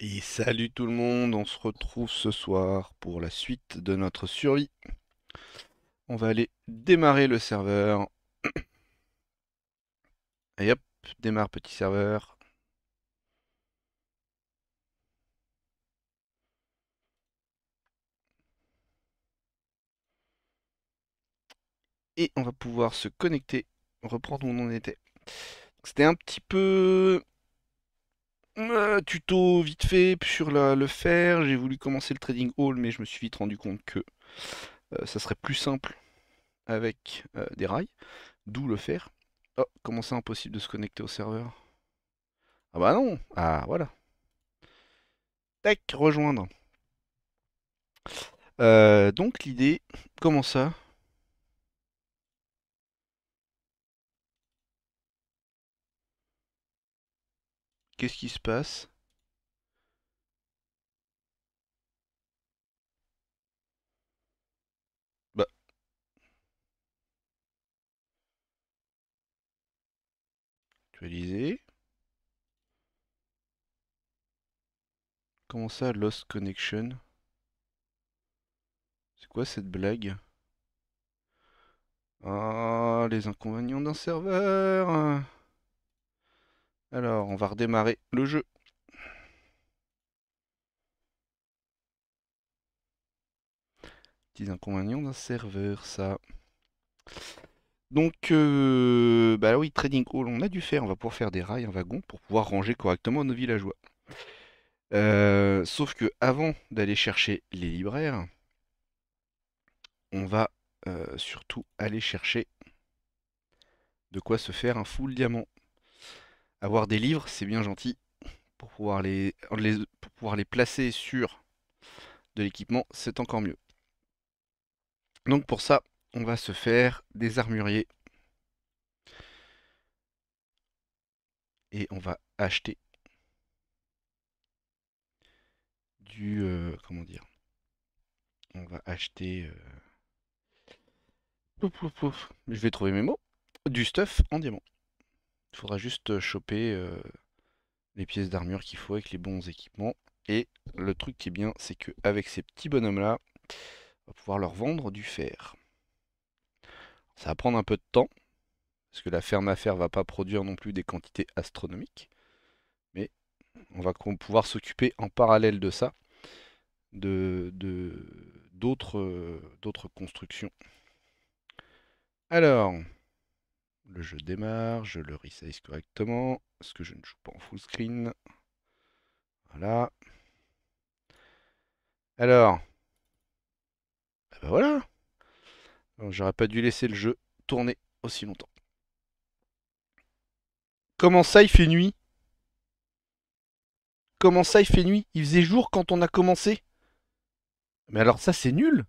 Et salut tout le monde, on se retrouve ce soir pour la suite de notre survie. On va aller démarrer le serveur. Et hop, démarre petit serveur. Et on va pouvoir se connecter, reprendre où on en était. C'était un petit peu euh, tuto vite fait sur le faire. J'ai voulu commencer le trading hall, mais je me suis vite rendu compte que euh, ça serait plus simple avec euh, des rails. D'où le faire. Oh, comment c'est impossible de se connecter au serveur Ah bah non Ah voilà. Tac, rejoindre. donc l'idée, comment ça Qu'est-ce qui se passe Bah. Actualiser. Comment ça, Lost Connection C'est quoi cette blague Ah, les inconvénients d'un serveur alors, on va redémarrer le jeu. Petits inconvénients d'un serveur, ça. Donc, euh, bah oui, Trading Hall, on a dû faire, on va pouvoir faire des rails, en wagon, pour pouvoir ranger correctement nos villageois. Euh, sauf que avant d'aller chercher les libraires, on va euh, surtout aller chercher de quoi se faire un full diamant avoir des livres, c'est bien gentil. Pour pouvoir les, pouvoir les placer sur de l'équipement, c'est encore mieux. Donc pour ça, on va se faire des armuriers. Et on va acheter du... Euh, comment dire On va acheter... Euh, Je vais trouver mes mots. Du stuff en diamant. Il faudra juste choper les pièces d'armure qu'il faut avec les bons équipements. Et le truc qui est bien, c'est qu'avec ces petits bonhommes-là, on va pouvoir leur vendre du fer. Ça va prendre un peu de temps, parce que la ferme à fer va pas produire non plus des quantités astronomiques. Mais on va pouvoir s'occuper en parallèle de ça, de d'autres constructions. Alors, le jeu démarre, je le resize correctement, parce que je ne joue pas en full screen. Voilà. Alors. Eh voilà. J'aurais pas dû laisser le jeu tourner aussi longtemps. Comment ça il fait nuit Comment ça il fait nuit Il faisait jour quand on a commencé Mais alors ça c'est nul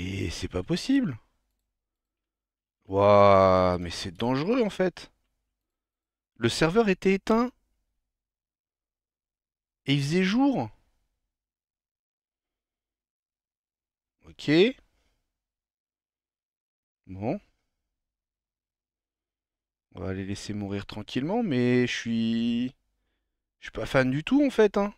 Et c'est pas possible. Waouh, mais c'est dangereux en fait. Le serveur était éteint. Et il faisait jour. Ok. Bon. On va les laisser mourir tranquillement, mais je suis... Je suis pas fan du tout, en fait, hein.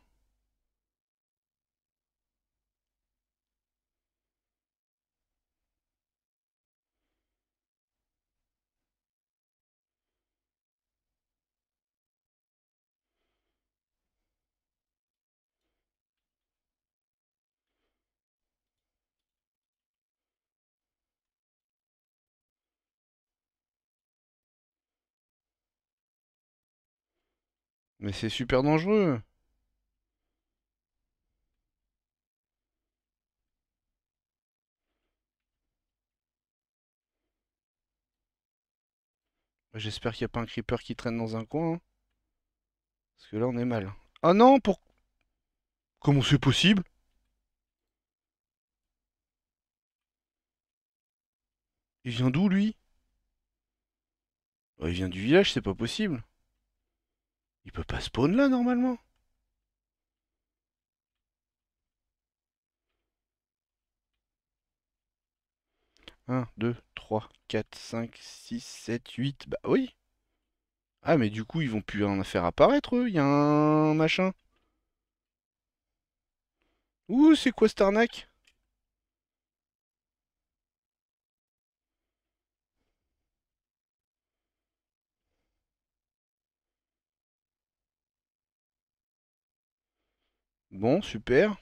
Mais c'est super dangereux. J'espère qu'il n'y a pas un creeper qui traîne dans un coin. Hein. Parce que là, on est mal. Ah non, pour... Comment c'est possible Il vient d'où, lui bah, Il vient du village, c'est pas possible. Il peut pas spawn là normalement 1, 2, 3, 4, 5, 6, 7, 8, bah oui Ah mais du coup ils vont plus en faire apparaître eux, y'a un machin Ouh c'est quoi Starnak Bon, super.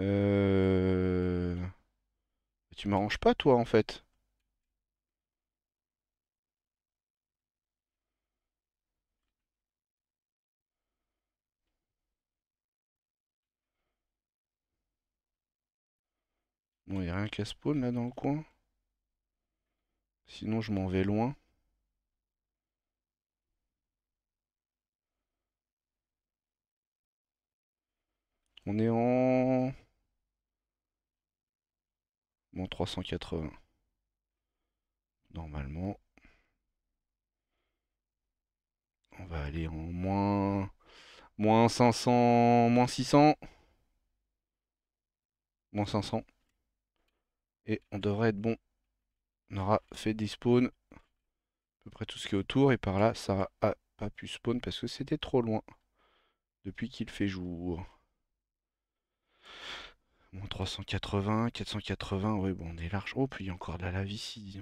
Euh, tu m'arranges pas, toi, en fait. Bon, il n'y a rien qu'à spawn, là, dans le coin. Sinon, je m'en vais loin. On est en... quatre 380. Normalement. On va aller en moins... Moins 500... Moins 600. Moins 500. Et on devrait être bon on aura fait des spawns à peu près tout ce qui est autour. Et par là, ça a pas pu spawn parce que c'était trop loin. Depuis qu'il fait jour. Bon, 380, 480, oui, bon, on est large. Oh, puis il y a encore de la lave ici,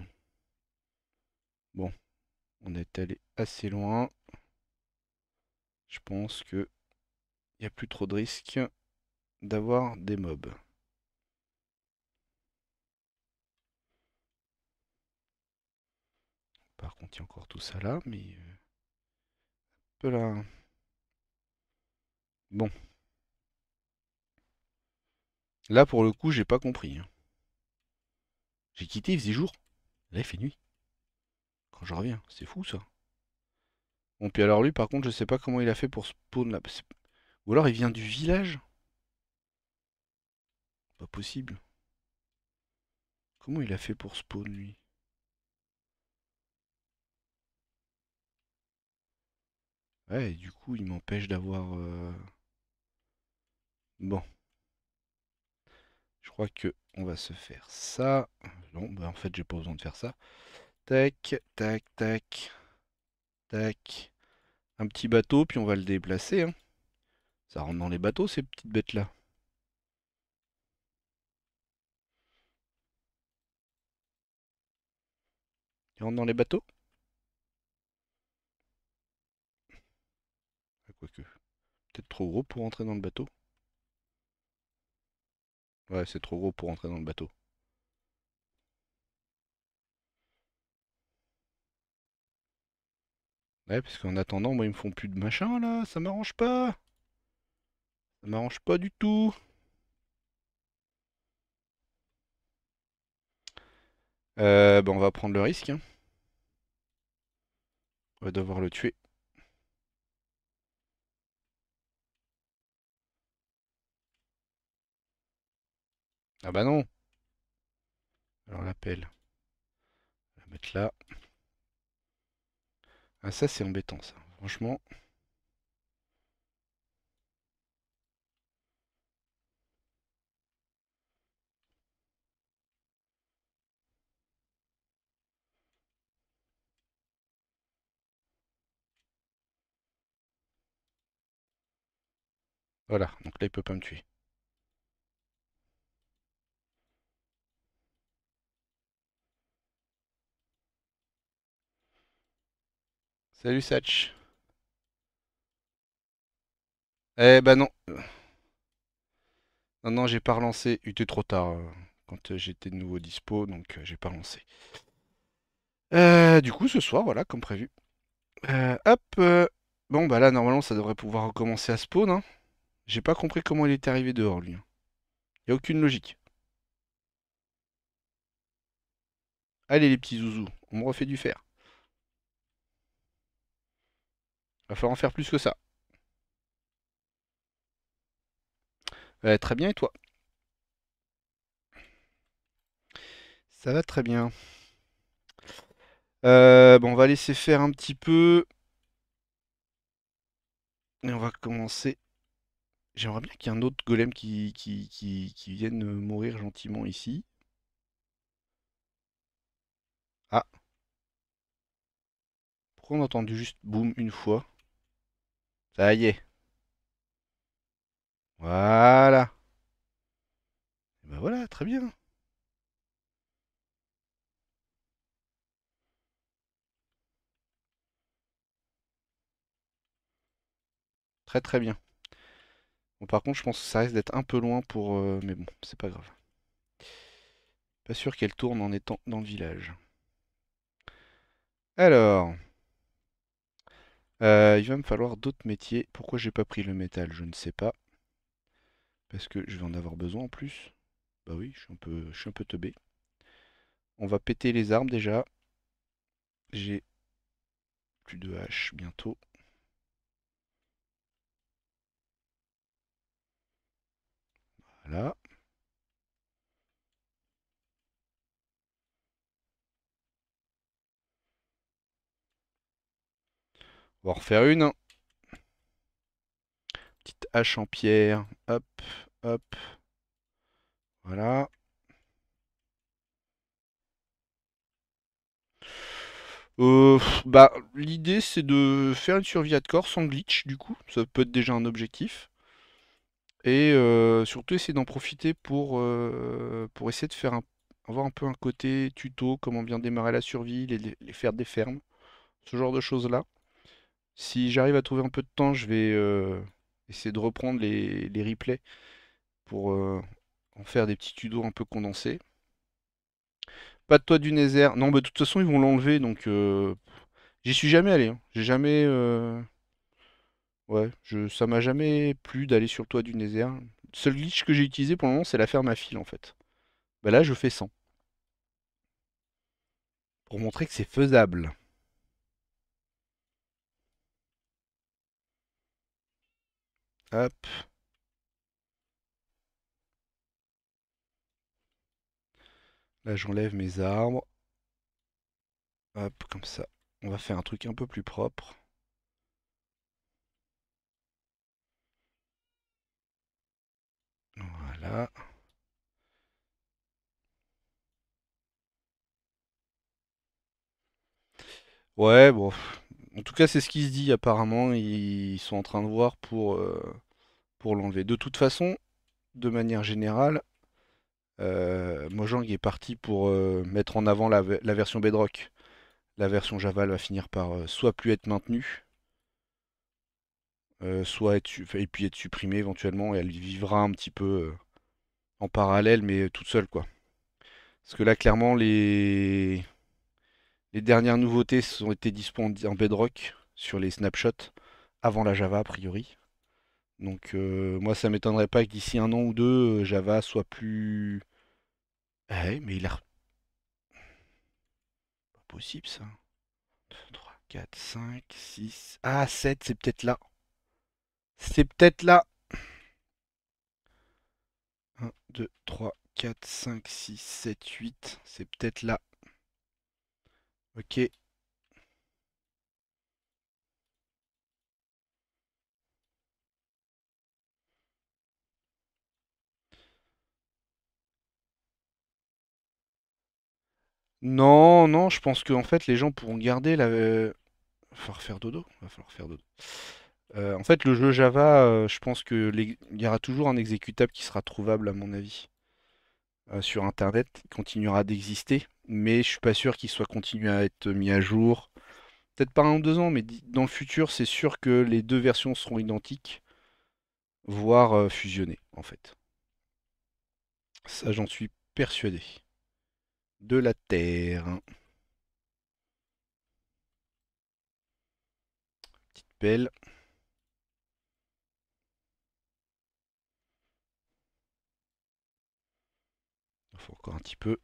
Bon, on est allé assez loin. Je pense que il n'y a plus trop de risque d'avoir des mobs. Par contre, il y a encore tout ça là, mais... Euh, un peu là... Hein. Bon. Là, pour le coup, j'ai pas compris. Hein. J'ai quitté, il faisait jour. Là, il fait nuit. Quand je reviens, c'est fou, ça. Bon, puis alors lui, par contre, je sais pas comment il a fait pour spawn là. Ou alors, il vient du village Pas possible. Comment il a fait pour spawn, lui Ouais, du coup, il m'empêche d'avoir... Euh, bon. Je crois que on va se faire ça. Non, bah, en fait, j'ai pas besoin de faire ça. Tac, tac, tac, tac. Un petit bateau, puis on va le déplacer. Hein. Ça rentre dans les bateaux, ces petites bêtes-là. Ça rentre dans les bateaux trop gros pour entrer dans le bateau. Ouais, c'est trop gros pour entrer dans le bateau. Ouais, parce qu'en attendant, moi, ils me font plus de machin, là. Ça m'arrange pas. Ça m'arrange pas du tout. Euh, bah, on va prendre le risque. Hein. On va devoir le tuer. Ah bah non Alors l'appel, on la mettre là. Ah ça c'est embêtant ça, franchement. Voilà, donc là il peut pas me tuer. Salut Satch. Eh ben non. Non, non, j'ai pas relancé. Il était trop tard euh, quand euh, j'étais de nouveau dispo, donc euh, j'ai pas relancé. du coup, ce soir, voilà, comme prévu. hop. bon, bah là, normalement, ça devrait pouvoir recommencer à spawn. Hein. J'ai pas compris comment il est arrivé dehors, lui. Hein. Y a aucune logique. Allez, les petits zouzous, on me refait du fer. Va falloir en faire plus que ça. Euh, très bien, et toi Ça va très bien. Euh, bon, on va laisser faire un petit peu. Et on va commencer. J'aimerais bien qu'il y ait un autre golem qui, qui, qui vienne mourir gentiment ici. Ah. Pourquoi on a entendu juste boum une fois ça y est. Voilà. Eh ben voilà, très bien. Très très bien. Bon, par contre, je pense que ça risque d'être un peu loin pour... Euh, mais bon, c'est pas grave. Pas sûr qu'elle tourne en étant dans le village. Alors... Euh, il va me falloir d'autres métiers. Pourquoi j'ai pas pris le métal Je ne sais pas. Parce que je vais en avoir besoin en plus. Bah oui, je suis un peu, je suis un peu teubé. On va péter les armes déjà. J'ai plus de hache bientôt. Voilà. On va en refaire une. Petite hache en pierre. Hop, hop. Voilà. Euh, bah, l'idée, c'est de faire une survie à de corps sans glitch, du coup. Ça peut être déjà un objectif. Et euh, surtout, essayer d'en profiter pour, euh, pour essayer de faire un, avoir un peu un côté tuto, comment bien démarrer la survie, les faire des fermes, ce genre de choses-là. Si j'arrive à trouver un peu de temps, je vais euh, essayer de reprendre les, replays pour euh, en faire des petits tutos un peu condensés. Pas de toit du Nether. Non, mais de toute façon, ils vont l'enlever, donc euh, j'y suis jamais allé. Hein. J'ai jamais... Ouais, je... ça m'a jamais plu d'aller sur le toit du Nether. Le seul glitch que j'ai utilisé pour le moment, c'est la ferme à fil, en fait. Bah là, je fais 100. Pour montrer que c'est faisable. Là, j'enlève mes arbres. Hop, comme ça. On va faire un truc un peu plus propre. Voilà. Ouais, bon, en tout cas, c'est ce qui se dit apparemment. Ils sont en train de voir pour, euh, pour l'enlever. De toute façon, de manière générale, euh, Mojang est parti pour euh, mettre en avant la, version Bedrock. La version Java va finir par soit plus être maintenue, soit être, et puis être supprimée éventuellement, et elle vivra un petit peu en parallèle, mais toute seule quoi. Parce que là, clairement, les les dernières nouveautés ont été disponibles en bedrock sur les snapshots avant la Java a priori. Donc euh, moi ça m'étonnerait pas que d'ici un an ou deux euh, Java soit plus. Ouais, eh, mais il a. Pas possible ça. 2, 3, 4, 5, 6. Ah 7, c'est peut-être là. C'est peut-être là. 1, 2, 3, 4, 5, 6, 7, 8. C'est peut-être là. Ok. Non, non, je pense qu'en fait les gens pourront garder la. euh, dodo. Va falloir faire dodo. Euh, en fait, le jeu Java, euh, je pense que y aura toujours un exécutable qui sera trouvable à mon avis. Euh, sur Internet. Il continuera d'exister, mais je suis pas sûr qu'il soit continué à être mis à jour. Peut-être pas un ou deux ans, mais dans le futur, c'est sûr que les deux versions seront identiques, voire euh, fusionnées, en fait. Ça, j'en suis persuadé. De la Terre. Petite pelle. faut encore un petit peu.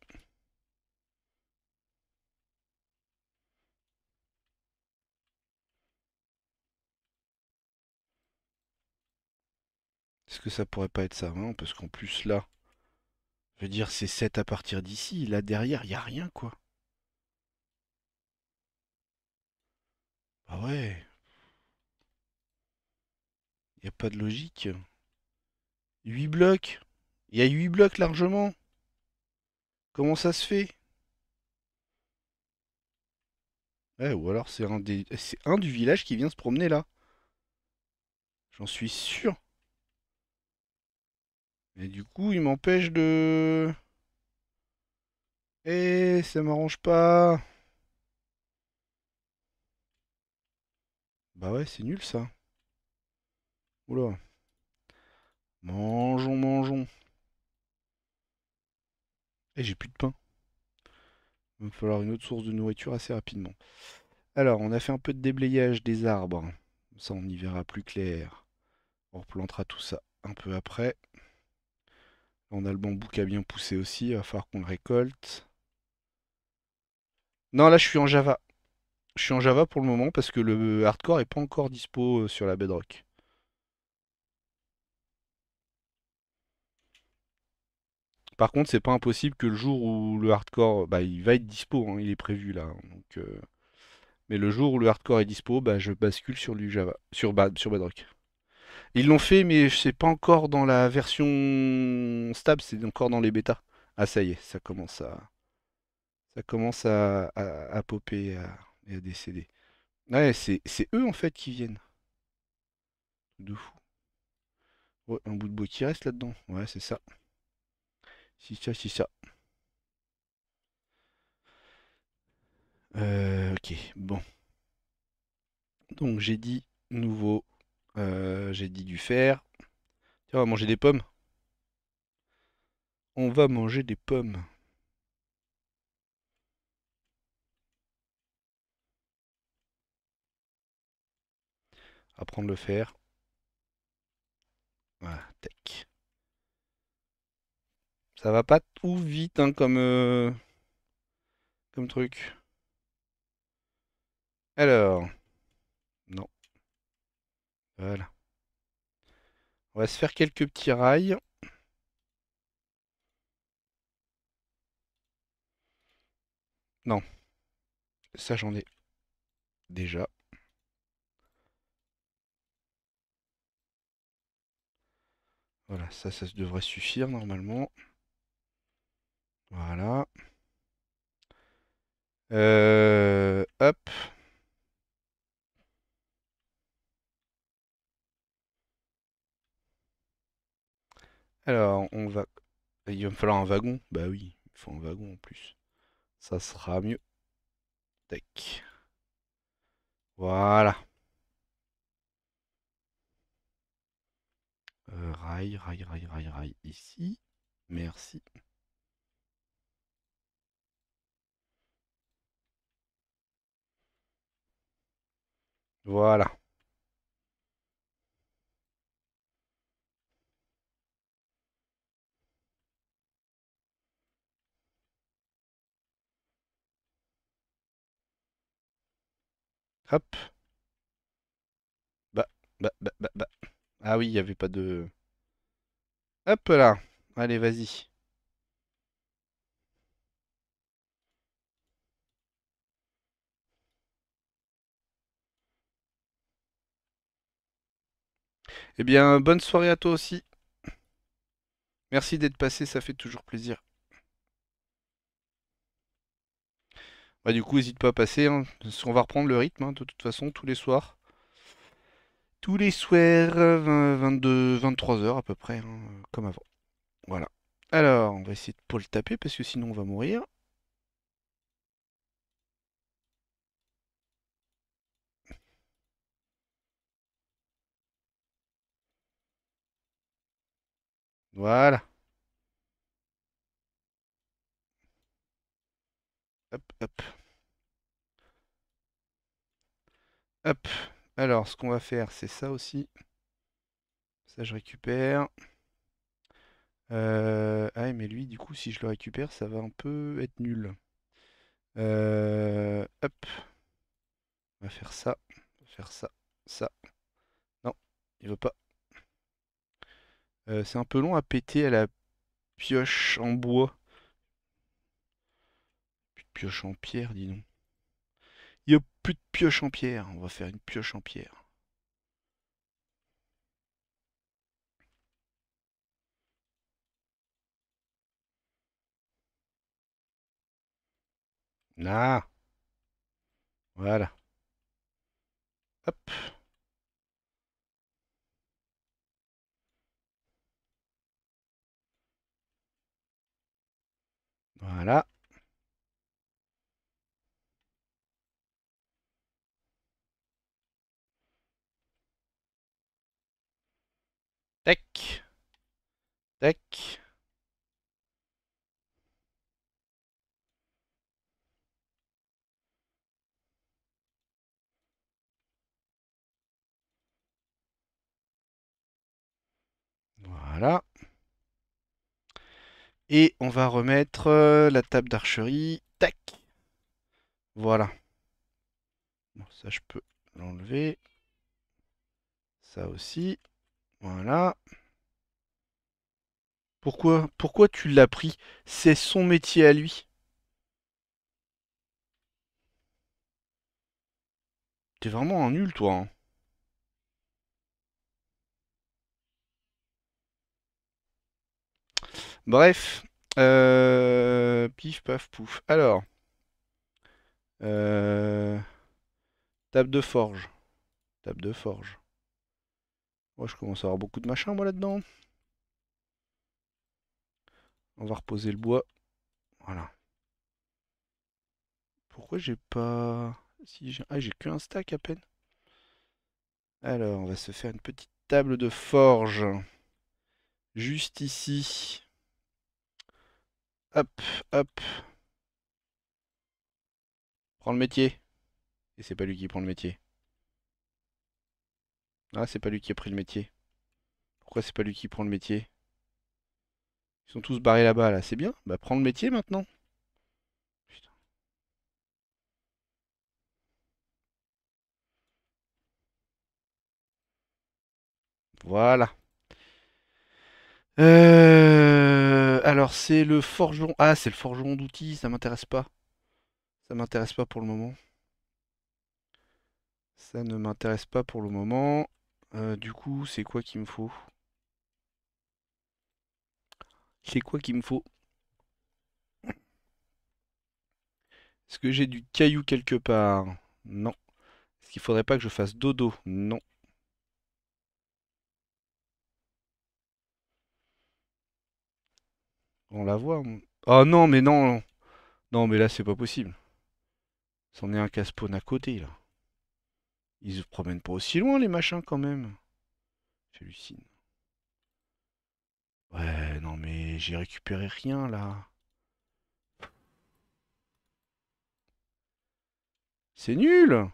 Est-ce que ça pourrait pas être ça hein Parce qu'en plus là, je veux dire, c'est 7 à partir d'ici. Là derrière, il n'y a rien quoi. Ah ouais. Il n'y a pas de logique. 8 blocs. Il y a 8 blocs largement. Comment ça se fait eh, ou alors c'est un, un du village qui vient se promener là. J'en suis sûr. Mais du coup, il m'empêche de... Eh, ça m'arrange pas. Bah ouais, c'est nul ça. Oula. Mangeons, mangeons. Et eh, j'ai plus de pain. Il va me falloir une autre source de nourriture assez rapidement. Alors, on a fait un peu de déblayage des arbres. ça, on y verra plus clair. On replantera tout ça un peu après. On a le bambou qui a bien poussé aussi. Il va falloir qu'on le récolte. Non, là, je suis en Java. Je suis en Java pour le moment parce que le hardcore n'est pas encore dispo euh, sur la bedrock. Par contre, c'est pas impossible que le jour où le hardcore, bah, il va être dispo, hein, il est prévu là. Hein, donc, euh, Mais le jour où le hardcore est dispo, bah, je bascule sur du Java, sur, sur Badrock. Ils l'ont fait, mais c'est pas encore dans la version stable, c'est encore dans les bêtas. Ah, ça y est, ça commence à, ça commence à, popper et à, décéder. Ouais, c'est eux en fait qui viennent. De un bout de bois qui reste là-dedans. Ouais, c'est ça. Si ça, si ça. ok, bon. Donc j'ai dit nouveau, euh, j'ai dit du fer. on va manger des pommes. On va manger des pommes. Apprendre le fer. Voilà, ça va pas tout vite hein, comme, euh, comme truc. Alors. Non. Voilà. On va se faire quelques petits rails. Non. Ça, j'en ai déjà. Voilà, ça, ça devrait suffire normalement. Voilà. Euh, hop. Alors, on va... Il va me falloir un wagon. Bah oui, il faut un wagon en plus. Ça sera mieux. Tac. Voilà. rail, rail, rail, rail, rail ici. Merci. Voilà. Hop. Bah, bah, bah, bah, bah, Ah oui, il n'y avait pas de... Hop là. Allez, vas-y. Eh bien, bonne soirée à toi aussi. Merci d'être passé, ça fait toujours plaisir. Bah, du coup, n'hésite pas à passer. Hein. On va reprendre le rythme, hein, de toute façon, tous les soirs. Tous les soirs, 22, 23 heures à peu près, hein, comme avant. Voilà. Alors, on va essayer de ne pas le taper, parce que sinon on va mourir. Voilà. Hop, hop. Hop. Alors, ce qu'on va faire, c'est ça aussi. Ça, je récupère. Euh, ah, mais lui, du coup, si je le récupère, ça va un peu être nul. Euh, hop. On va faire ça. On va faire ça. Ça. Non, il veut pas. Euh, c'est un peu long à péter à la pioche en bois. Plus de pioche en pierre, dis donc. Il n'y a plus de pioche en pierre. On va faire une pioche en pierre. Là. Ah! Voilà. Hop. Voilà. Tac. Tac. Voilà. Et on va remettre euh, la table d'archerie. Tac. Voilà. Bon, ça, je peux l'enlever. Ça aussi. Voilà. Pourquoi, pourquoi tu l'as pris C'est son métier à lui. T'es vraiment un nul, toi. Hein. Bref. Euh, pif, paf, pouf. Alors. Euh, table de forge. Table de forge. Moi, je commence à avoir beaucoup de machin, moi, là-dedans. On va reposer le bois. Voilà. Pourquoi j'ai pas... Si j'ai... Ah, j'ai qu'un stack à peine. Alors, on va se faire une petite table de forge. Juste ici. Hop, hop. Prends le métier. Et c'est pas lui qui prend le métier. Ah, c'est pas lui qui a pris le métier. Pourquoi c'est pas lui qui prend le métier Ils sont tous barrés là-bas, là. C'est bien. Bah, prends le métier maintenant. Putain. Voilà. Euh, alors, c'est le forgeron. Ah, c'est le forgeron d'outils, ça m'intéresse pas. Ça m'intéresse pas pour le moment. Ça ne m'intéresse pas pour le moment. Euh, du coup, c'est quoi qu'il me faut C'est quoi qu'il me faut Est-ce que j'ai du caillou quelque part Non. Est-ce qu'il faudrait pas que je fasse dodo Non. On la voit. Oh non, mais non. Non, mais là, c'est pas possible. C'en est un casse à côté, là. Ils se promènent pas aussi loin, les machins, quand même. J'hallucine. Ouais, non, mais j'ai récupéré rien, là. C'est nul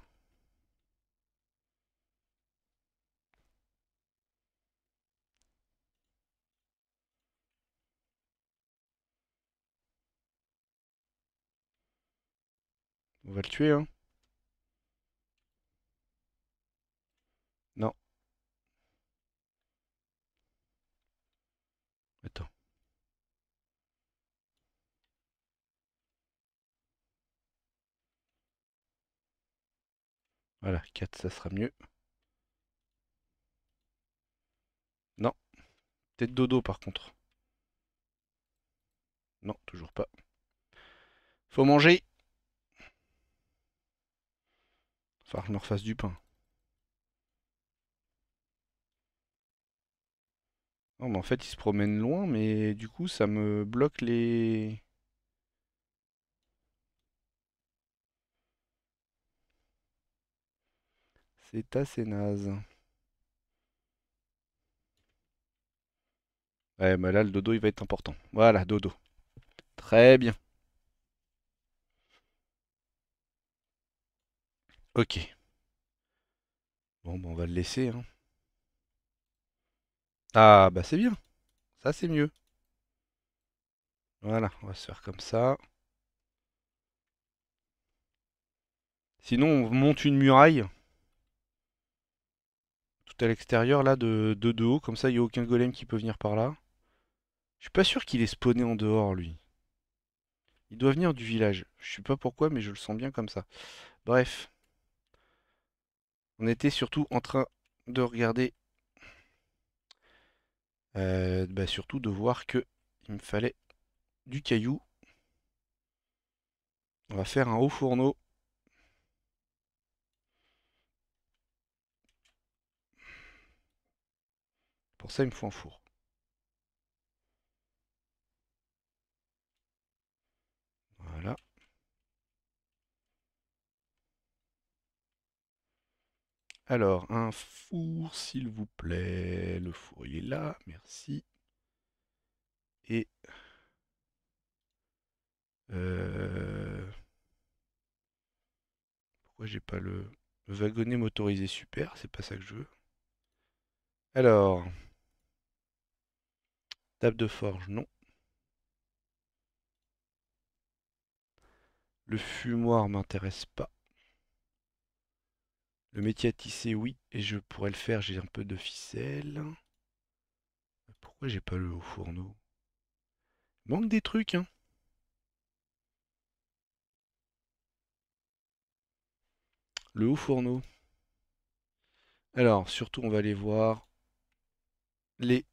On va le tuer, hein. Non. Attends. Voilà, 4, ça sera mieux. Non. Tête dodo, par contre. Non, toujours pas. Faut manger que je du pain. mais en fait, il se promène loin, mais du coup, ça me bloque les... C'est assez naze. Ouais, mais là, le dodo, il va être important. Voilà, dodo. Très bien. Ok. Bon, bah, on va le laisser. Hein. Ah, bah c'est bien. Ça, c'est mieux. Voilà, on va se faire comme ça. Sinon, on monte une muraille. Tout à l'extérieur, là, de, de, haut. Comme ça, il n'y a aucun golem qui peut venir par là. Je suis pas sûr qu'il est spawné en dehors, lui. Il doit venir du village. Je sais pas pourquoi, mais je le sens bien comme ça. Bref. On était surtout en train de regarder, euh, bah, surtout de voir que il me fallait du caillou. On va faire un haut fourneau. Pour ça, il me faut un four. Alors, un four, s'il vous plaît. Le four, il est là. Merci. Et... Euh, pourquoi j'ai pas le... le wagonnet motorisé super C'est pas ça que je veux. Alors... Table de forge, non. Le fumoir m'intéresse pas. Le métier à tisser, oui, et je pourrais le faire, j'ai un peu de ficelle. Pourquoi j'ai pas le haut fourneau Manque des trucs, hein Le haut fourneau. Alors, surtout, on va aller voir les...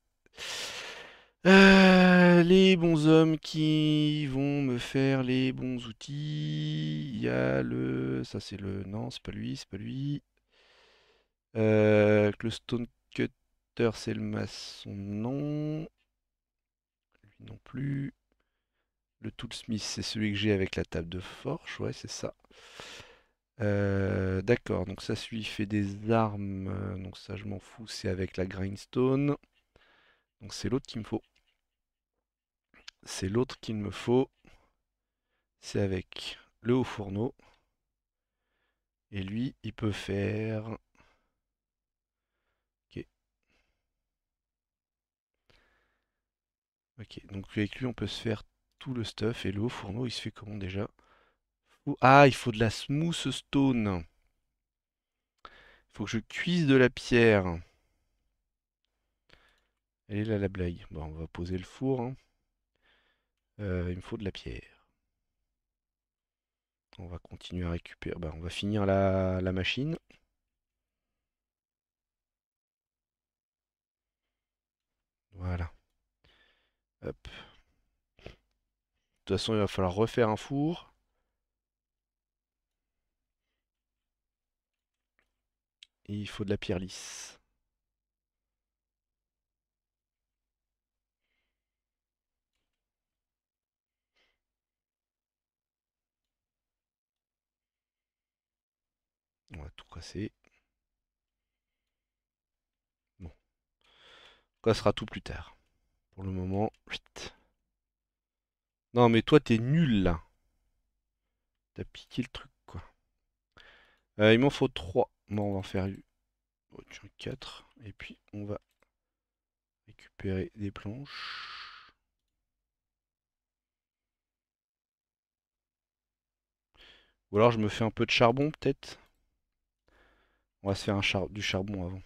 Euh, les bons hommes qui vont me faire les bons outils. Il y a le. Ça, c'est le. Non, c'est pas lui, c'est pas lui. Euh, le Stone Cutter, c'est le maçon. Non. Lui non plus. Le Toolsmith, c'est celui que j'ai avec la table de forge. Ouais, c'est ça. Euh, d'accord, donc ça, celui fait des armes. Donc ça, je m'en fous, c'est avec la grindstone. Donc c'est l'autre qu'il me faut. C'est l'autre qu'il me faut. C'est avec le haut fourneau. Et lui, il peut faire... Ok. Ok, donc avec lui, on peut se faire tout le stuff. Et le haut fourneau, il se fait comment déjà Ah, il faut de la smooth stone. Il faut que je cuise de la pierre est là, la blague. Bon, on va poser le four. Hein. Euh, il me faut de la pierre. On va continuer à récupérer. Bah, on va finir la, la machine. Voilà. Hop. De toute façon, il va falloir refaire un four. Et il faut de la pierre lisse. c'est... Bon. Ça cassera tout plus tard. Pour le moment... Non mais toi t'es nul là. T'as piqué le truc quoi. Euh, il m'en faut 3. Bon on va en faire 4. Et puis on va récupérer des planches. Ou alors je me fais un peu de charbon peut-être on va se faire du charbon avant.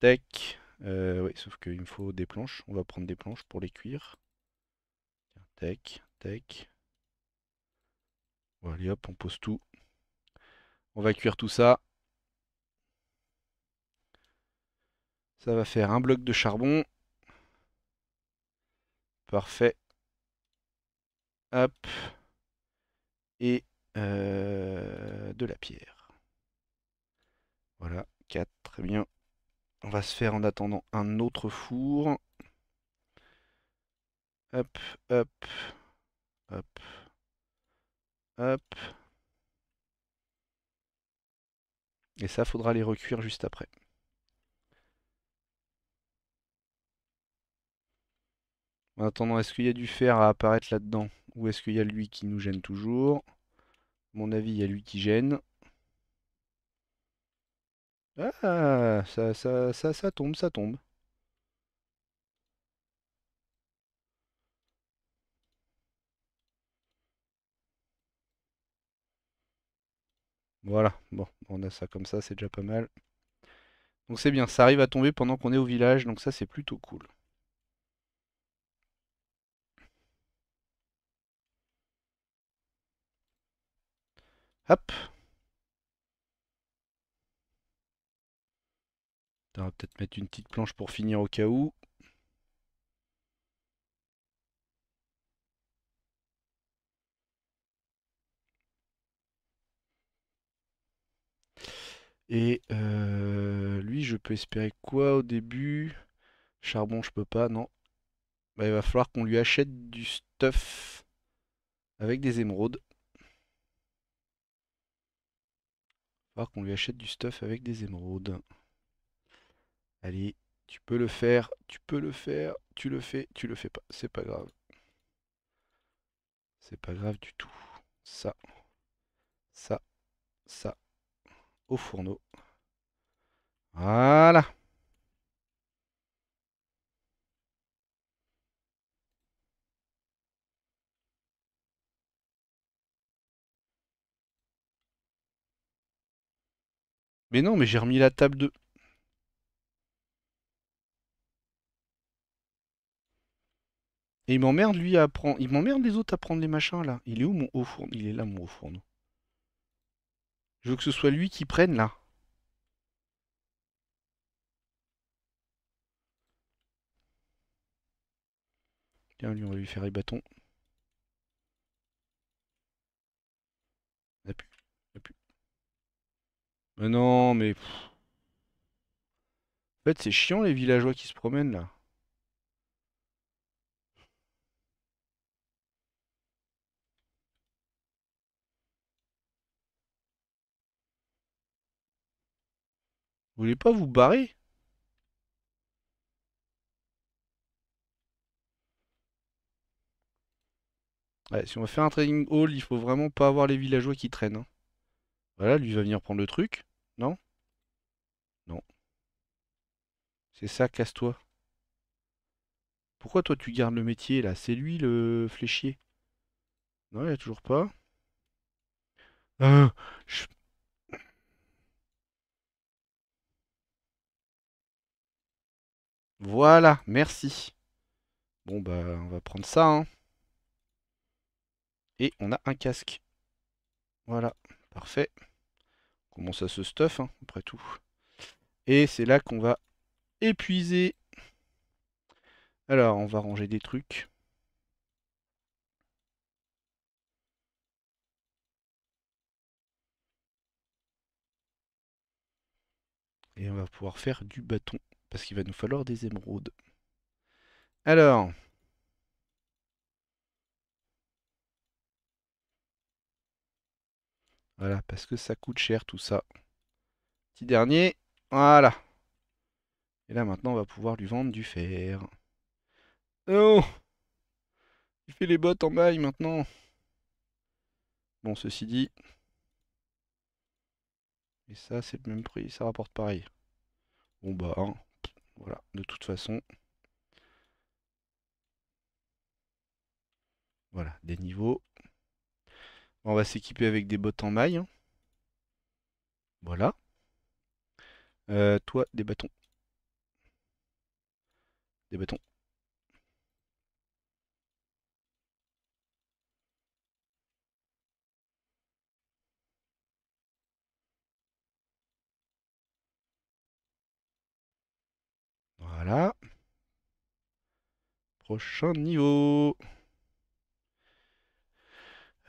Tech. Euh, oui, sauf qu'il me faut des planches. On va prendre des planches pour les cuire. Tech, tech. allez hop, on pose tout. On va cuire tout ça. Ça va faire un bloc de charbon. Parfait. Hop. Et euh, de la pierre. Voilà, 4, très bien. On va se faire en attendant un autre four. Hop, hop, hop, hop. Et ça, faudra les recuire juste après. En attendant, est-ce qu'il y a du fer à apparaître là-dedans Ou est-ce qu'il y a lui qui nous gêne toujours mon avis, il y a lui qui gêne. Ah, ça, ça, ça, ça tombe, ça tombe. Voilà, bon, on a ça comme ça, c'est déjà pas mal. Donc c'est bien, ça arrive à tomber pendant qu'on est au village, donc ça c'est plutôt cool. Hop On va peut-être mettre une petite planche pour finir au cas où. Et euh, lui, je peux espérer quoi au début Charbon, je peux pas, non. Bah, il va falloir qu'on lui achète du stuff avec des émeraudes. Il va falloir qu'on lui achète du stuff avec des émeraudes. Allez, tu peux le faire, tu peux le faire, tu le fais, tu le fais pas. C'est pas grave. C'est pas grave du tout. Ça, ça, ça, au fourneau. Voilà. Mais non, mais j'ai remis la table de... Et il m'emmerde lui à prendre. Il m'emmerde les autres à prendre les machins là. Il est où mon haut fourneau Il est là mon haut fourneau. Je veux que ce soit lui qui prenne là. Tiens, lui, on va lui faire les bâtons. plus. pu. a plus. Mais non, mais. En fait, c'est chiant les villageois qui se promènent là. Vous voulez pas vous barrer Ouais, si on va faire un training hall, il faut vraiment pas avoir les villageois qui traînent. Hein. Voilà, lui va venir prendre le truc. Non Non. C'est ça, casse-toi. Pourquoi toi tu gardes le métier là C'est lui le fléchier. Non, il n'y a toujours pas. Euh, je Voilà, merci. Bon, bah, on va prendre ça. Hein. Et on a un casque. Voilà, parfait. On commence à se stuff, hein, après tout. Et c'est là qu'on va épuiser. Alors, on va ranger des trucs. Et on va pouvoir faire du bâton. Parce qu'il va nous falloir des émeraudes. Alors... Voilà, parce que ça coûte cher tout ça. Petit dernier, voilà. Et là maintenant on va pouvoir lui vendre du fer. Oh Il fait les bottes en maille maintenant. Bon, ceci dit... Et ça c'est le même prix, ça rapporte pareil. Bon bah... Hein. Voilà, de toute façon. Voilà, des niveaux. On va s'équiper avec des bottes en maille. Hein. Voilà. Euh, toi, des bâtons. Des bâtons. Voilà. Prochain niveau.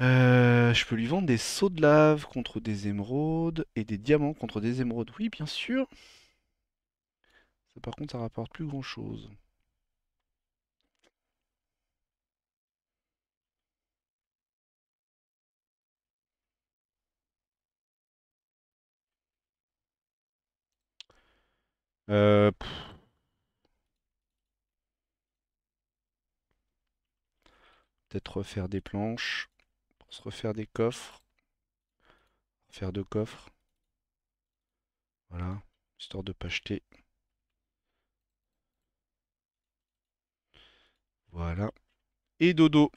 Euh, je peux lui vendre des sauts de lave contre des émeraudes et des diamants contre des émeraudes. Oui, bien sûr. Ça, par contre, ça rapporte plus grand chose. Euh, Peut-être refaire des planches. Pour se refaire des coffres. Faire deux coffres. Voilà, histoire de pas jeter. Voilà. Et dodo.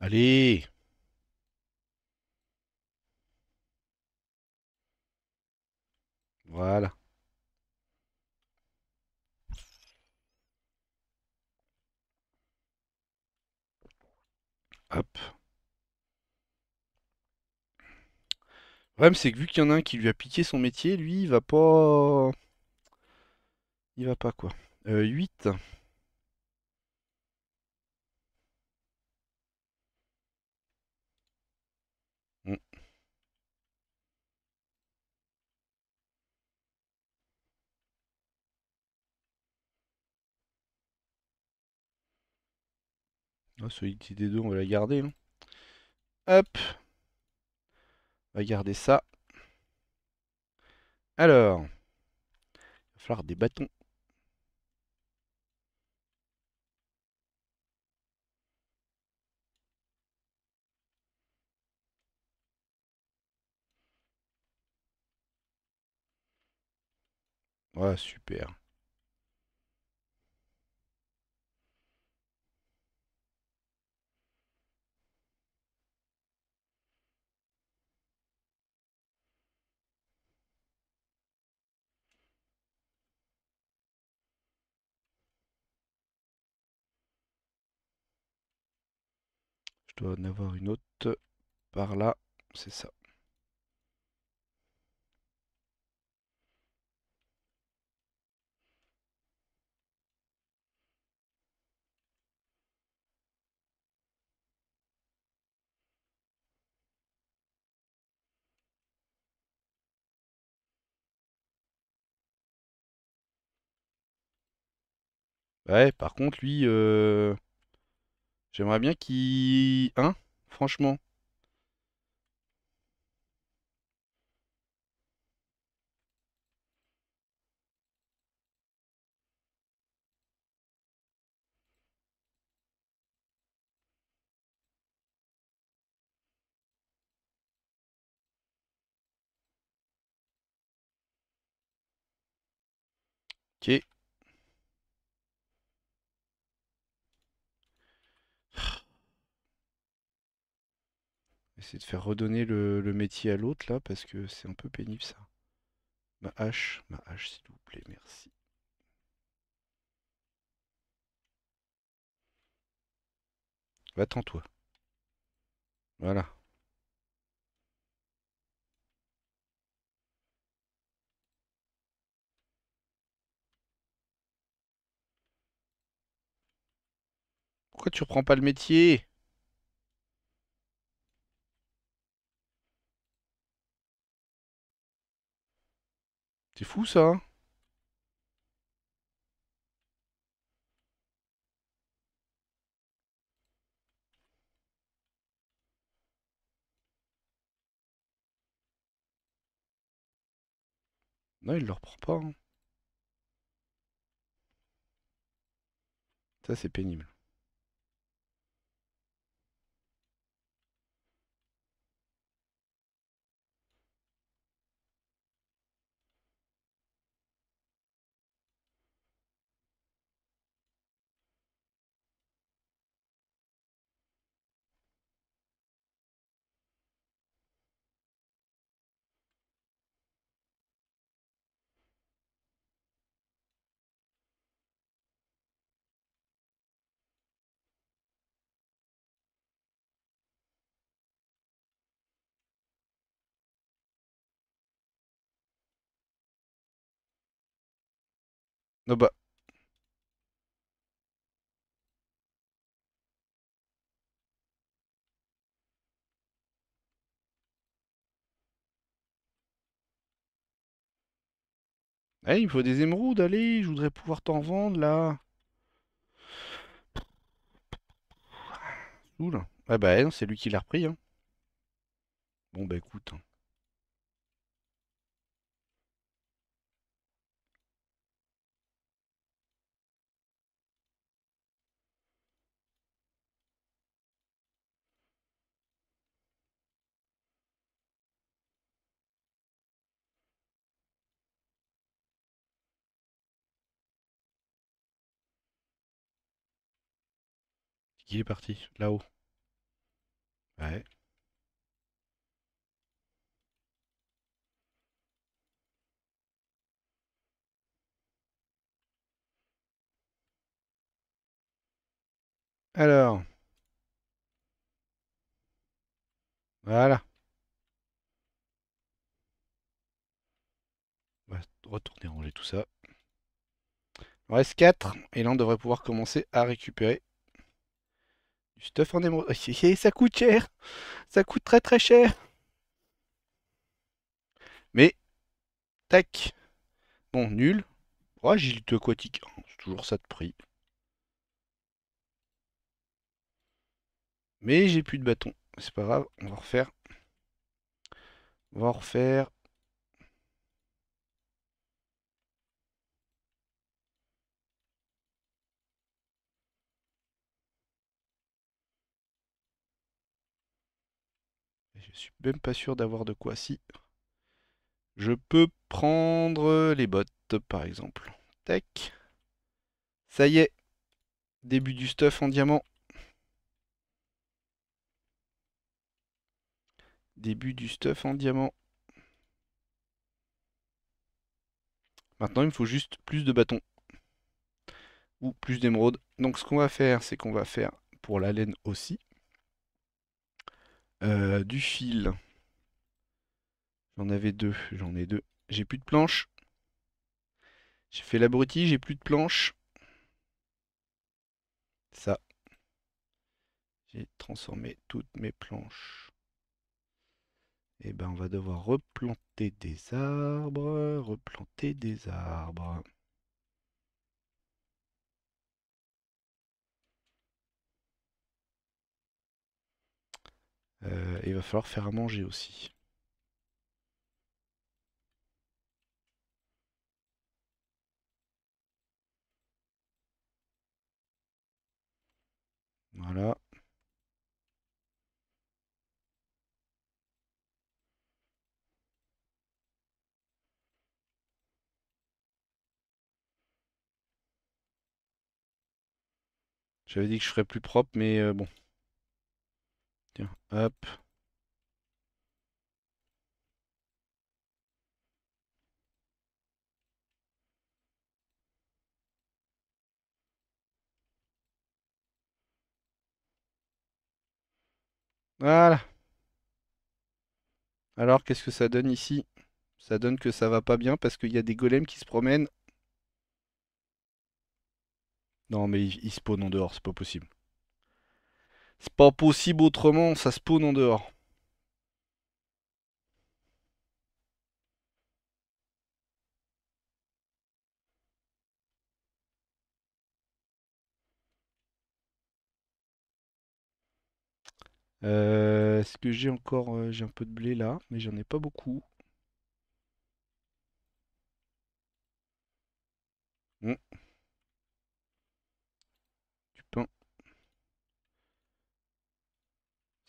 Allez Voilà. Hop. Le problème, c'est que vu qu'il y en a un qui lui a piqué son métier, lui, il va pas... Il va pas, quoi. Euh, 8. Oh, solidité 2, on va la garder. Hein. Hop. On va garder ça. Alors. Il va falloir des bâtons. Ouais, ah, super. Je dois en avoir une autre par là, c'est ça. Ouais, par contre, lui, euh, J'aimerais bien qu'il... Hein Franchement. Ok. Essayer de faire redonner le, métier à l'autre là, parce que c'est un peu pénible ça. Ma hache, ma hache s'il vous plaît, merci. Va-t'en toi. Voilà. Pourquoi tu reprends pas le métier C'est fou ça. Hein. Non, il ne le reprend pas. Hein. Ça, c'est pénible. Eh, il me faut des émeraudes, allez, je voudrais pouvoir t'en vendre là. Oula. Ah bah c'est lui qui l'a repris. Hein. Bon bah écoute. Hein. Il est parti Là-haut. Ouais. Alors. Voilà. On va retourner ranger tout ça. reste 4 et là on devrait pouvoir commencer à récupérer stuff en émeraude. Ça coûte cher. Ça coûte très très cher. Mais, tac. Bon, nul. Oh, agilité aquatique. Oh, c'est toujours ça de prix. Mais j'ai plus de bâton. C'est pas grave. On va refaire. On va refaire Je suis même pas sûr d'avoir de quoi. Si. Je peux prendre euh, les bottes, par exemple. Tac. Ça y est. Début du stuff en diamant. Début du stuff en diamant. Maintenant, il me faut juste plus de bâtons. Ou plus d'émeraudes. Donc, ce qu'on va faire, c'est qu'on va faire pour la laine aussi. Euh, du fil. J'en avais deux. J'en ai deux. J'ai plus de planches. J'ai fait l'abruti, j'ai plus de planches. Ça. J'ai transformé toutes mes planches. Et eh ben on va devoir replanter des arbres, replanter des arbres. Euh, il va falloir faire à manger aussi. Voilà. J'avais dit que je ferais plus propre, mais euh, bon. Tiens, hop. Voilà. Alors, qu'est-ce que ça donne ici Ça donne que ça va pas bien parce qu'il y a des golems qui se promènent. Non, mais ils spawnent en dehors, c'est pas possible. C'est pas possible autrement, ça spawn en dehors. Euh, est-ce que j'ai encore... Euh, j'ai un peu de blé là, mais j'en ai pas beaucoup. Hmm.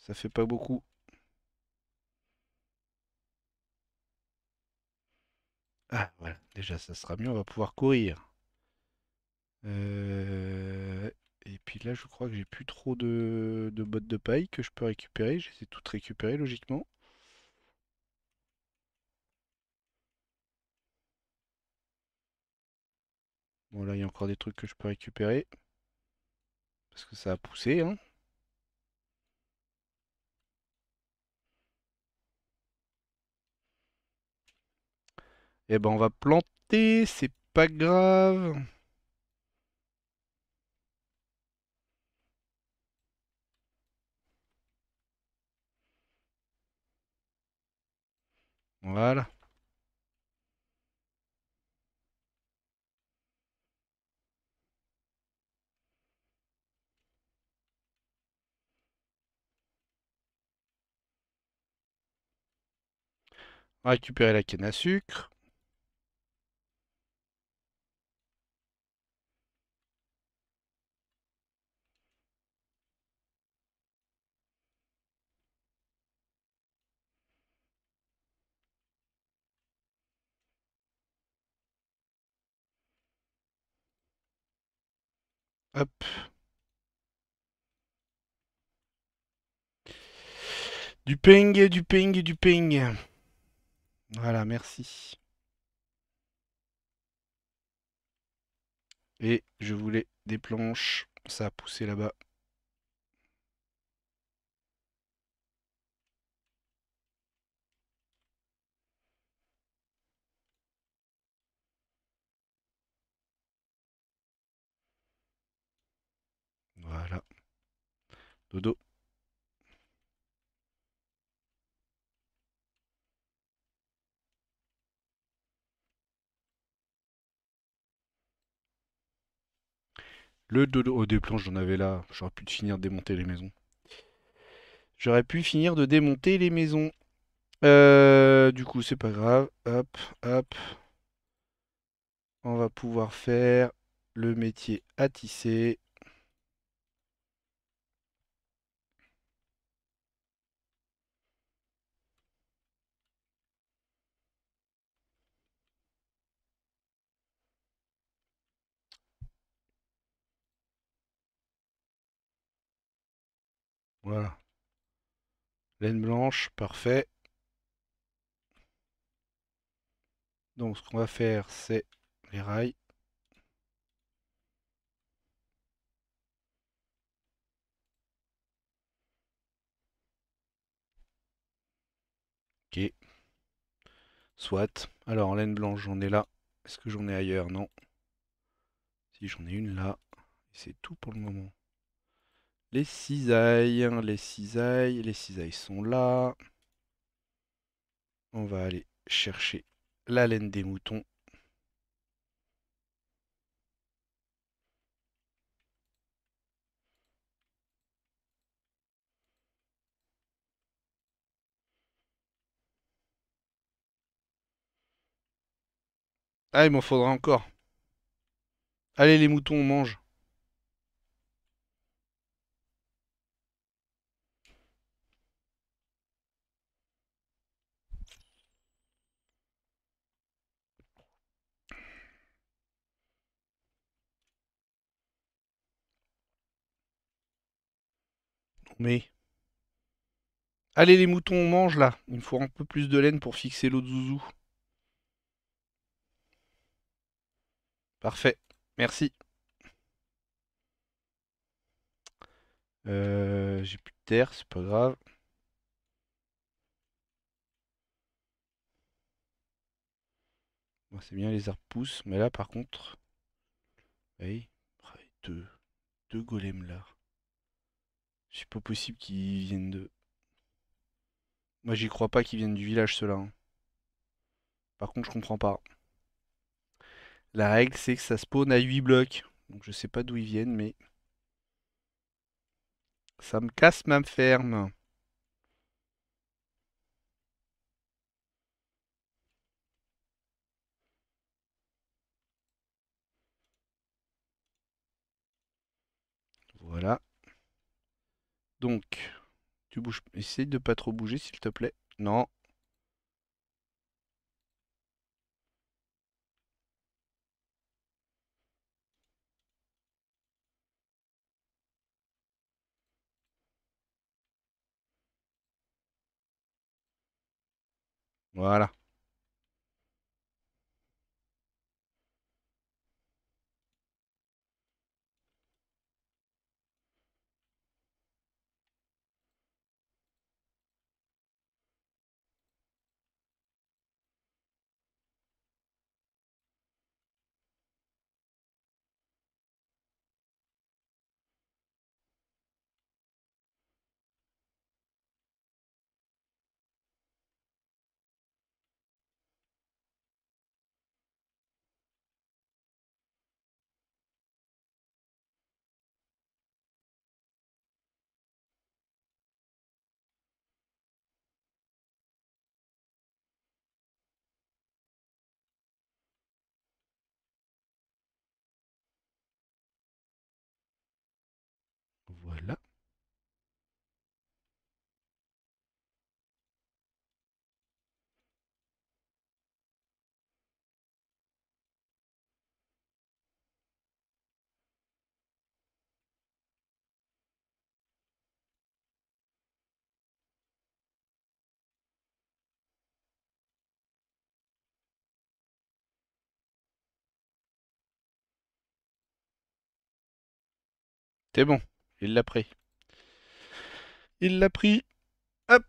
Ça fait pas beaucoup. Ah, voilà. Déjà, ça sera mieux. On va pouvoir courir. Euh, et puis là, je crois que j'ai plus trop de... bottes de paille que je peux récupérer. J'essaie toutes récupérer, logiquement. Bon, là, il y a encore des trucs que je peux récupérer. Parce que ça a poussé, hein. Eh ben, on va planter, c'est pas grave. Voilà. Récupérer la canne à sucre. Hop. Du ping, du ping, du ping. Voilà, merci. Et je voulais des planches. Ça a poussé là-bas. Dodo Le dodo. Oh, des planches, j'en avais là. J'aurais pu finir de démonter les maisons. J'aurais pu finir de démonter les maisons. Euh, du coup, c'est pas grave. Hop, hop. On va pouvoir faire le métier à tisser. Voilà. Laine blanche, parfait. Donc ce qu'on va faire, c'est les rails. Ok. Soit. Alors laine blanche, j'en ai là. Est-ce que j'en ai ailleurs Non. Si j'en ai une là. C'est tout pour le moment. Les cisailles, hein, les cisailles, les cisailles sont là. On va aller chercher la laine des moutons. Ah, il m'en faudra encore. Allez les moutons, on mange. Allez les moutons, on mange là. Il me faut un peu plus de laine pour fixer l'autre zouzou. Parfait, merci. Euh, j'ai plus de terre, c'est pas grave. c'est bien, les arbres poussent, mais là par contre... deux, deux golems là. C'est pas possible qu'ils viennent de... Moi, j'y crois pas qu'ils viennent du village, ceux-là. Hein. Par contre, je comprends pas. La règle, c'est que ça spawn à 8 blocs. Donc, je sais pas d'où ils viennent, mais... Ça me casse ma ferme. Voilà. Donc, tu bouges. Essaye de pas trop bouger, s'il te plaît. Non. Voilà. C'est bon, il l'a pris. Il l'a pris. Hop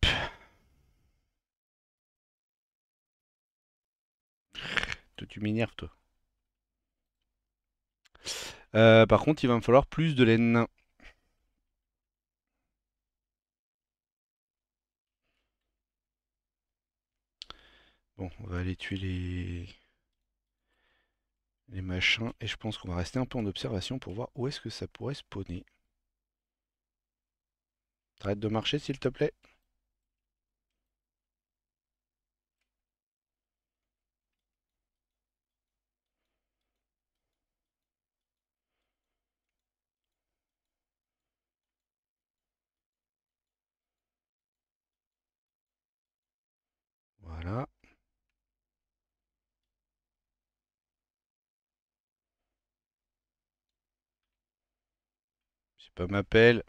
Toi, tu m'énerves, toi. Euh, par contre, il va me falloir plus de laine. Bon, on va aller tuer les les machins. Et je pense qu'on va rester un peu en observation pour voir où est-ce que ça pourrait spawner. Arrête de marcher s'il te plaît. J'ai pas ma pelle.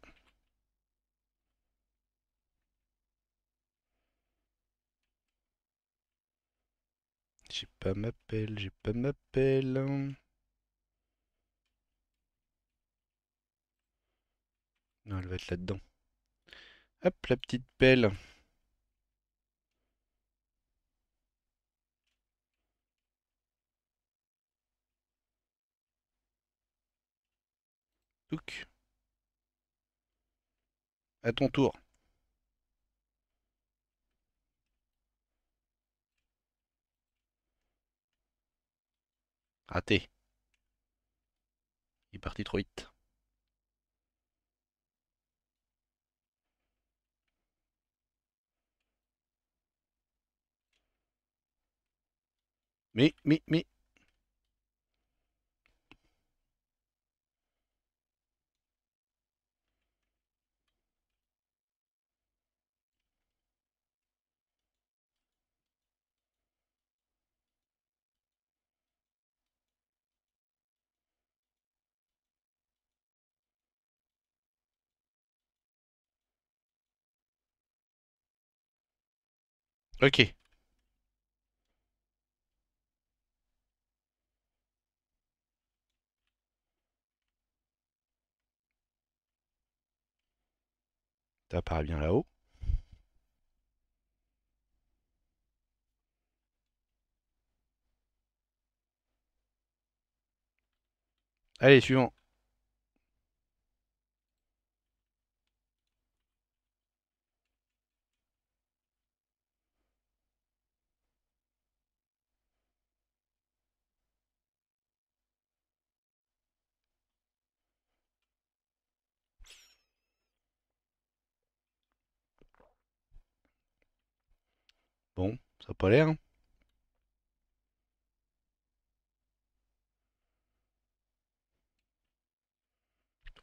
J'ai pas ma pelle, j'ai pas ma pelle. Non, elle va être là-dedans. Hop, la petite pelle. À ton tour. Raté. Il est parti trop vite. Mais, mais, mais. Ok. T'apparais bien là-haut. Allez, suivant. Bon, ça n'a pas l'air. Hein.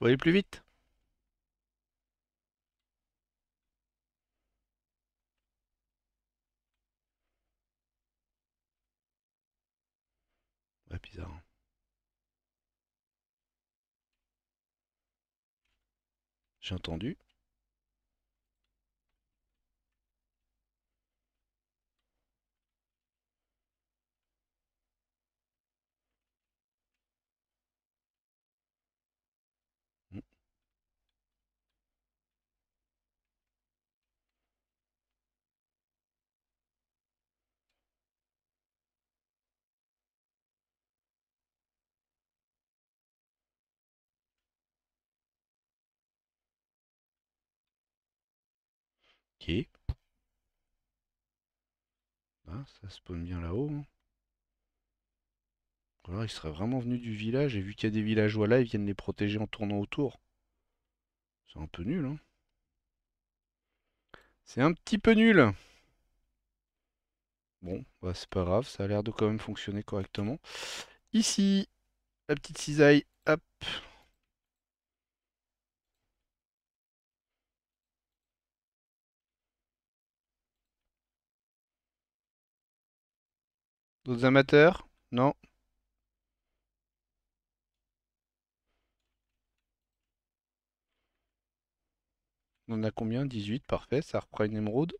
aller plus vite. bizarre. Hein. J'ai entendu. Ok. Ah, ça spawn bien là-haut. Hein. Alors, il serait vraiment venu du village et vu qu'il y a des villageois là, ils viennent les protéger en tournant autour. C'est un peu nul, hein. C'est un petit peu nul. Bon, bah c'est pas grave, ça a l'air de quand même fonctionner correctement. Ici, la petite cisaille, hop, D'autres amateurs Non On en a combien 18, parfait, ça reprend une émeraude.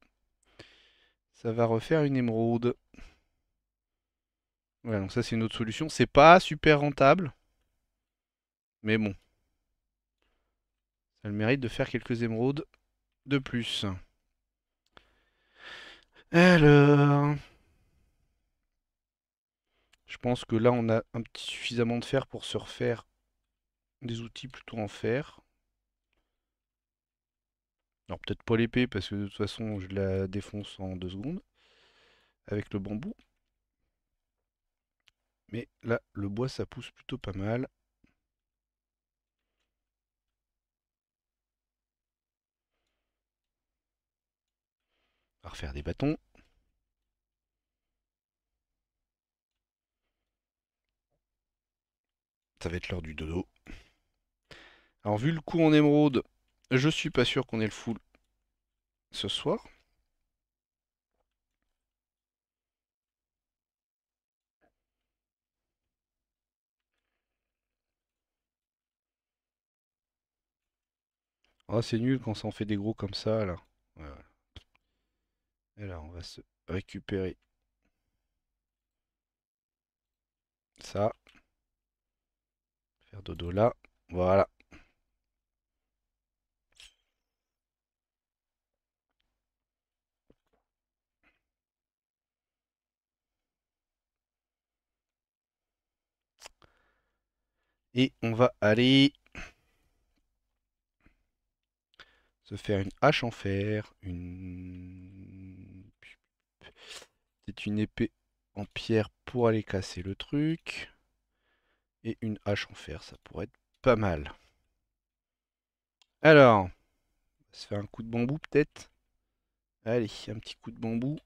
Ça va refaire une émeraude. Voilà. donc ça c'est une autre solution. C'est pas super rentable. Mais bon. Ça le mérite de faire quelques émeraudes de plus. Alors... Je pense que là, on a un petit suffisamment de fer pour se refaire des outils plutôt en fer. Alors peut-être pas l'épée parce que de toute façon je la défonce en deux secondes avec le bambou. Mais là le bois ça pousse plutôt pas mal. On va refaire des bâtons. ça va être l'heure du dodo. Alors vu le coup en émeraude, je suis pas sûr qu'on ait le full ce soir. Ah, c'est nul quand ça en fait des gros comme ça, là. Et là, on va se récupérer. Ça faire dodo là. Voilà. Et on va aller se faire une hache en fer, une... C'est une épée en pierre pour aller casser le truc. Et une hache en fer, ça pourrait être pas mal. Alors, on va se faire un coup de bambou peut-être. Allez, un petit coup de bambou.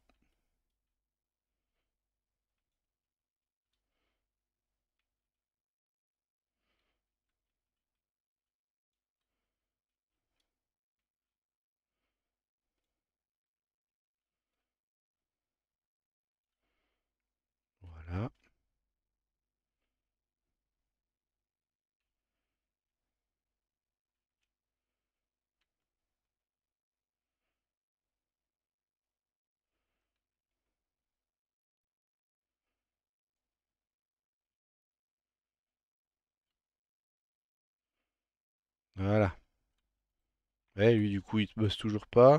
Ouais, lui, du coup, il te bosse toujours pas.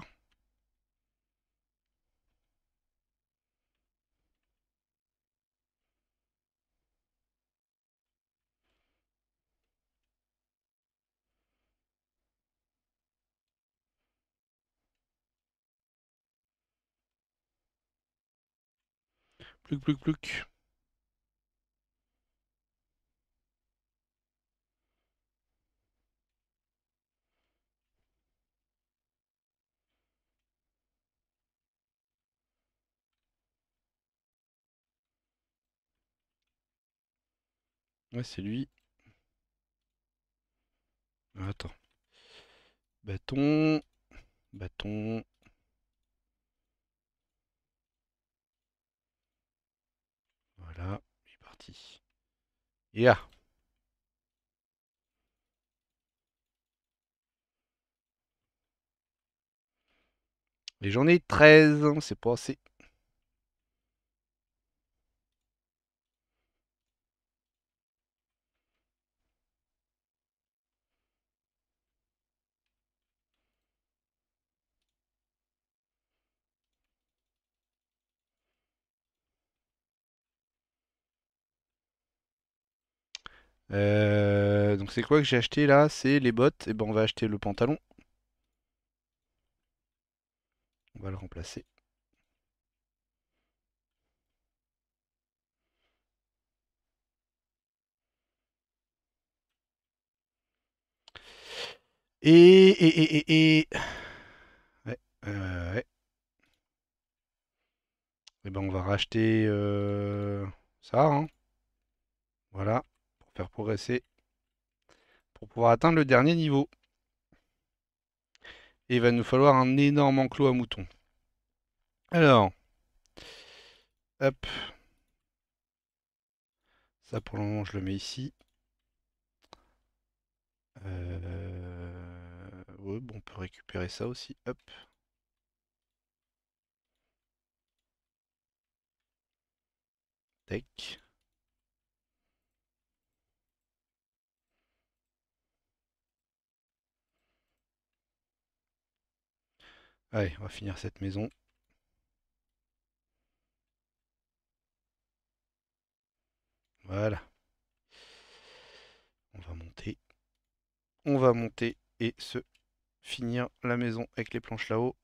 Plouc, plouc, plouc. Ouais, c'est lui. Ah, attends. Bâton. Bâton. Voilà, il est parti. et Les j'en ai 13, hein, c'est pas assez. Euh, donc c'est quoi que j'ai acheté là C'est les bottes. Et eh ben on va acheter le pantalon. On va le remplacer. Et, et, et, et, et... Ouais, Et euh, eh ben on va racheter euh, ça. Hein. Voilà faire progresser pour pouvoir atteindre le dernier niveau. Et il va nous falloir un énorme enclos à moutons. Alors, hop, ça pour le moment je le mets ici. Euh, on peut récupérer ça aussi, hop. Tech. Allez, on va finir cette maison. Voilà. On va monter. On va monter et se finir la maison avec les planches là-haut.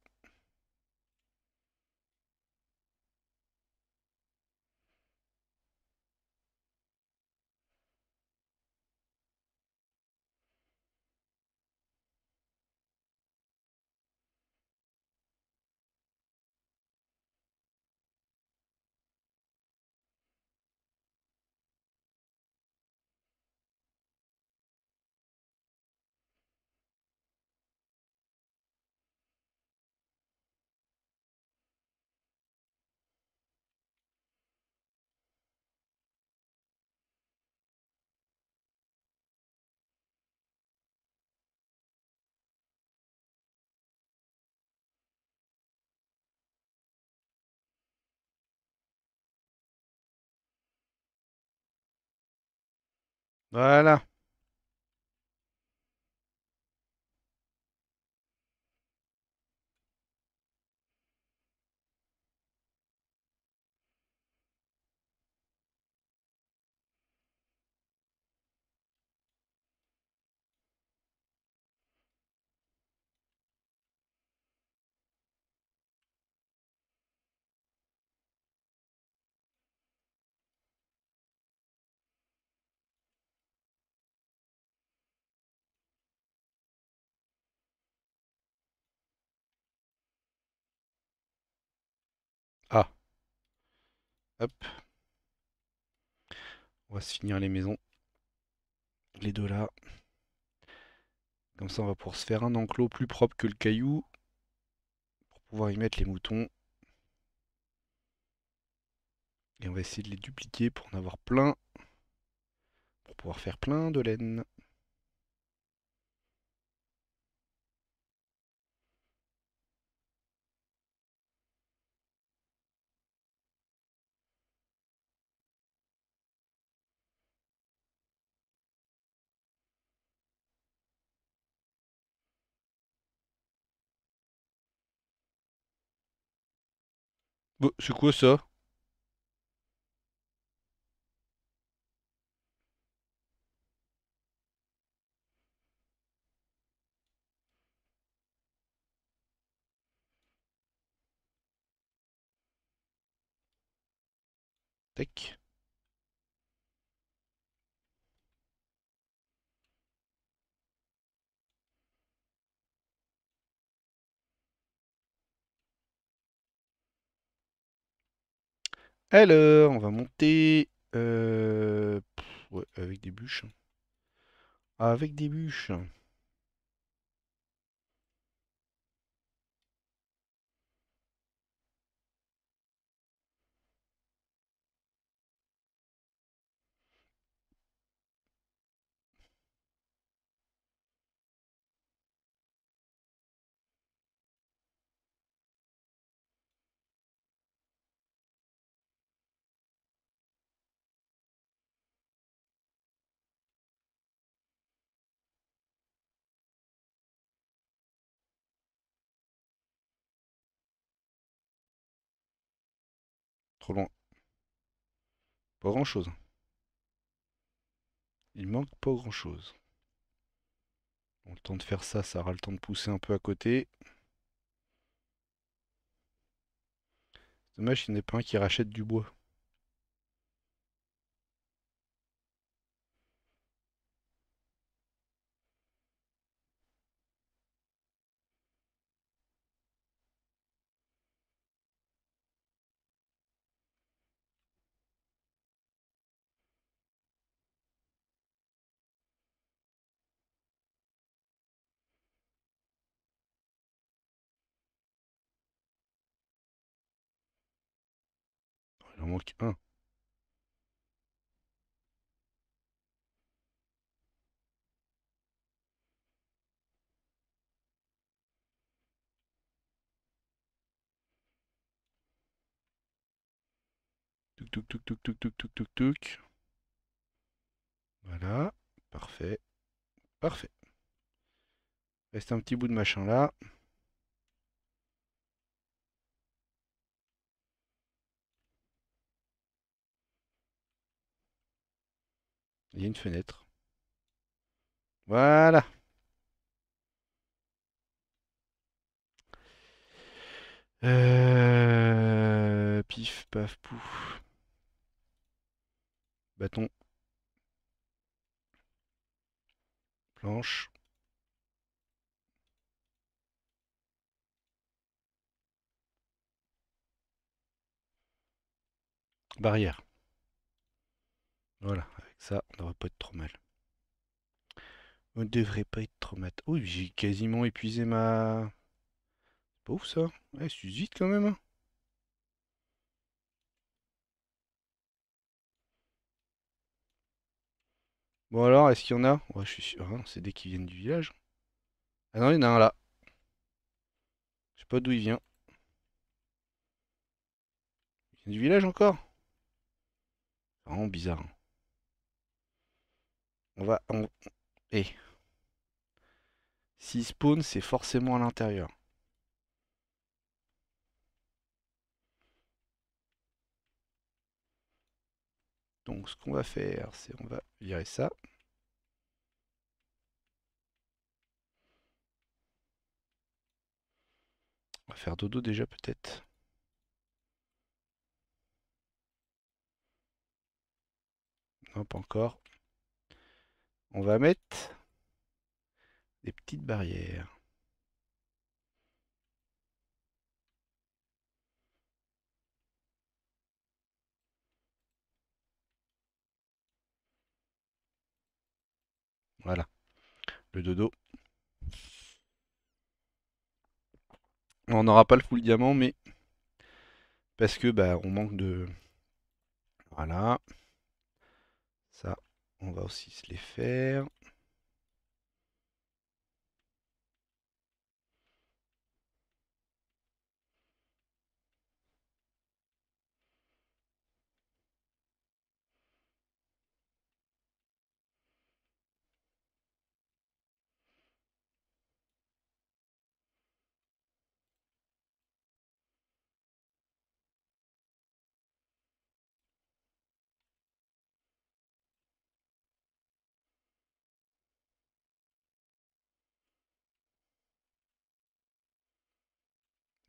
Voilà. Hop. On va se finir les maisons. Les deux là. Comme ça, on va pouvoir se faire un enclos plus propre que le caillou. Pour pouvoir y mettre les moutons. Et on va essayer de les dupliquer pour en avoir plein. Pour pouvoir faire plein de laine. c'est quoi ça Tech. Alors, on va monter euh, avec des bûches. Avec des bûches. Pas grand chose. Il manque pas grand chose. le temps de faire ça, ça aura le temps de pousser un peu à côté. Dommage il n'y en pas un qui rachète du bois. Voilà, parfait, parfait. Reste un petit bout de machin là. Il y a une fenêtre. Voilà. Euh, pif, paf, pouf. Bâton. Planche. Barrière. Voilà. Ça, on devrait pas être trop mal. On devrait pas être trop mal. Oh, j'ai quasiment épuisé ma... C'est pas ouf, ça. je vite, quand même. Hein. Bon, alors, est-ce qu'il y en a Ouais, je suis sûr. Hein, c'est dès qu'ils viennent du village. Ah non, il y en a un, là. Je sais pas d'où il vient. Il vient du village, encore Vraiment bizarre. Hein. On va... en Et... Eh. Si spawn, c'est forcément à l'intérieur. Donc ce qu'on va faire, c'est on va virer ça. On va faire dodo déjà peut-être. Non, pas encore on va mettre des petites barrières. Voilà, le dodo. On n'aura pas le full diamant, mais parce que bah on manque de... Voilà on va aussi se les faire.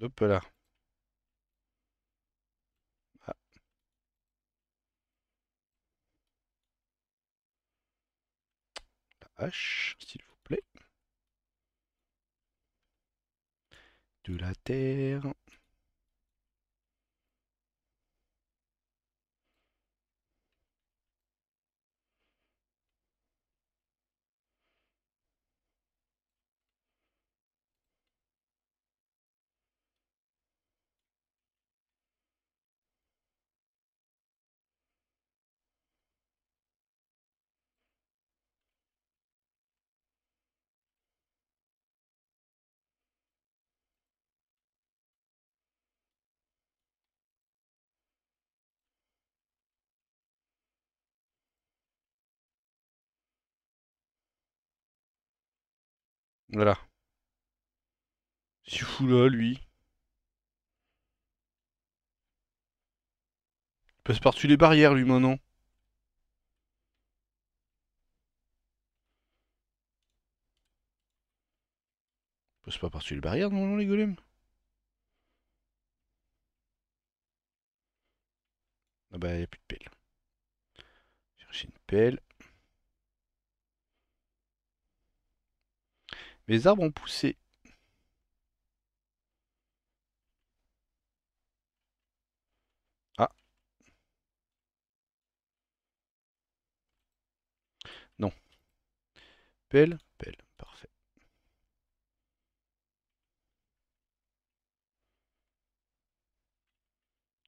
Hop là. Ah. La hache, s'il vous plaît. De la terre. Voilà. C'est fout là, lui. Il passe par-dessus les barrières, lui, maintenant. Il passe pas par-dessus les barrières, non, les golems Ah bah, il a plus de pelle. Chercher une pelle. Mes arbres ont poussé. Ah. Non. Pelle, pelle, parfait.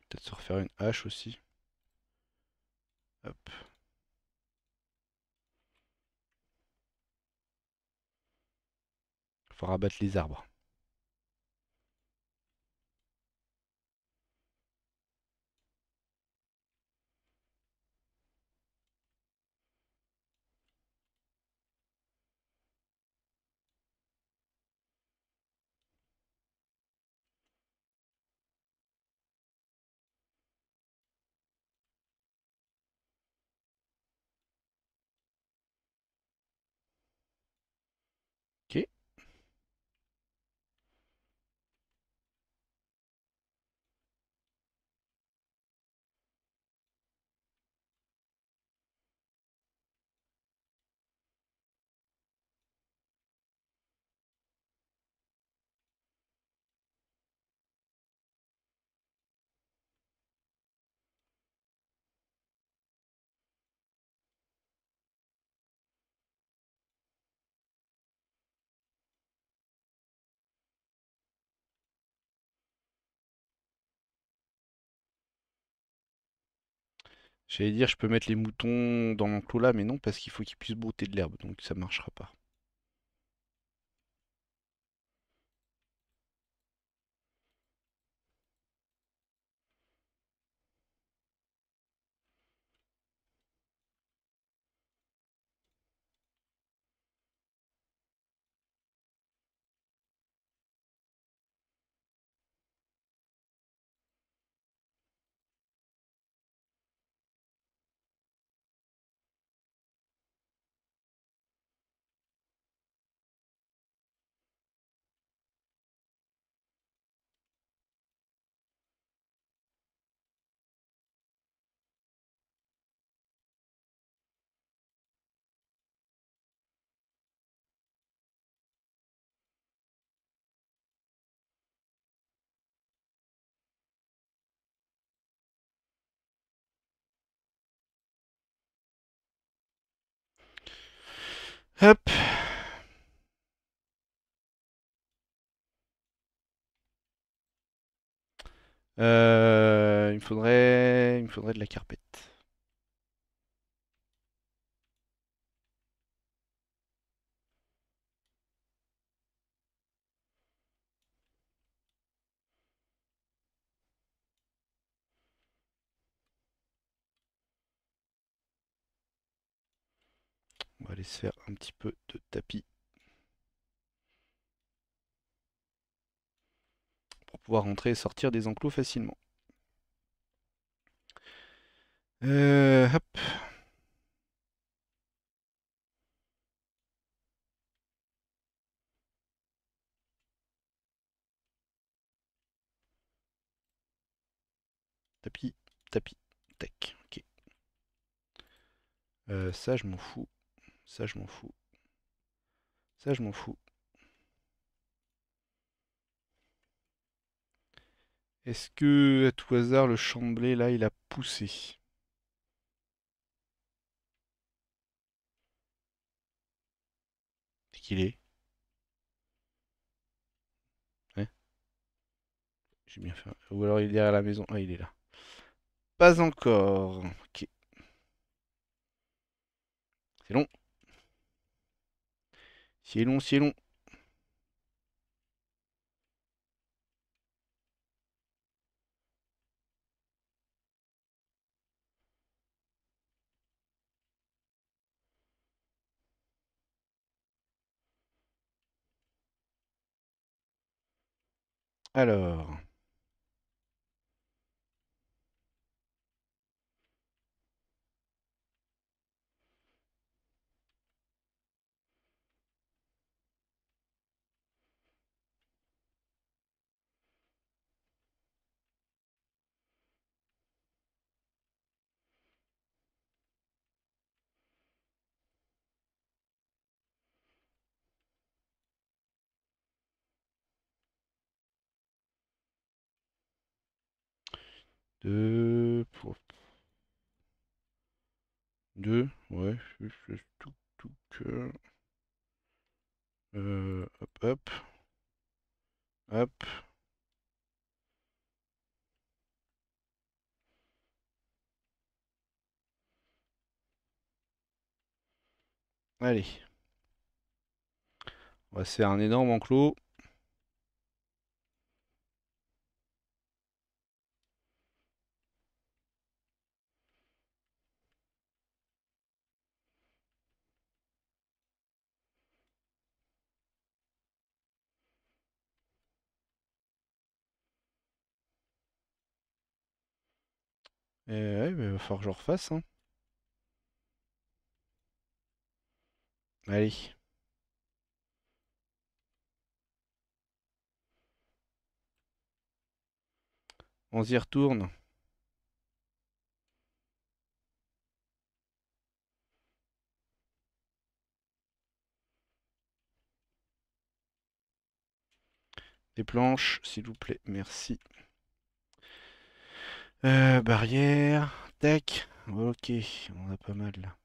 Peut-être se refaire une hache aussi. Hop. rabattre les arbres. J'allais dire, je peux mettre les moutons dans l'enclos là, mais non, parce qu'il faut qu'ils puissent brouter de l'herbe, donc ça marchera pas. Euh, il faudrait, il me faudrait de la carpette. faire un petit peu de tapis. Pour pouvoir rentrer et sortir des enclos facilement. Euh, hop. Tapis, tapis, tech Ok. Euh, ça, je m'en fous. Ça, je m'en fous. Ça, je m'en fous. Est-ce que, à tout hasard, le chamblé là, il a poussé C'est qu'il est, J'ai bien fait. Ou alors il est derrière la maison. Ah, il est là. Pas encore. Ok. C'est long. C'est long, c'est long. Alors. 2, 2, ouais, tout, tout que... Euh, hop, hop. Hop. Allez. On va faire un énorme enclos. Et eh ouais, mais il va falloir que je refasse. Hein. Allez. On y retourne. Des planches, s'il vous plaît. Merci. Euh, barrière, tech Ok, on a pas mal là.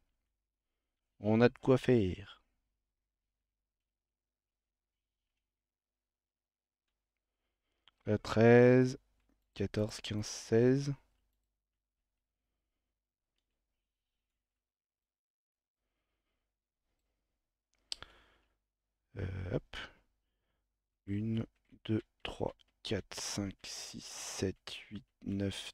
On a de quoi faire. La 13, 14, 15, 16. hop. 1, 2, 3, 4, 5, 6, 7, 8, 9,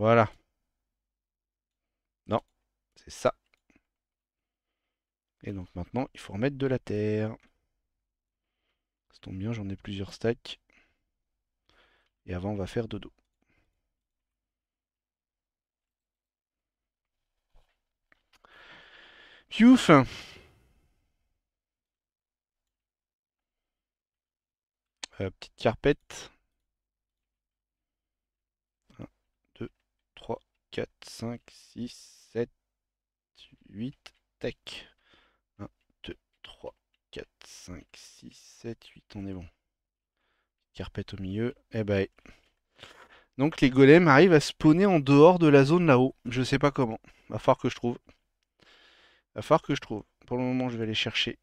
Voilà. Non, c'est ça. Et donc maintenant, il faut remettre de la terre. Ça tombe bien, j'en ai plusieurs stacks. Et avant, on va faire dodo. Piouf euh, Petite carpette. 4, 5, 6, 7, 8, tac. 1, 2, 3, 4, 5, 6, 7, 8, on est bon. Carpette au milieu, et eh ben. Donc les golems arrivent à spawner en dehors de la zone là-haut. Je sais pas comment. Va falloir que je trouve. Va falloir que je trouve. Pour le moment, je vais aller chercher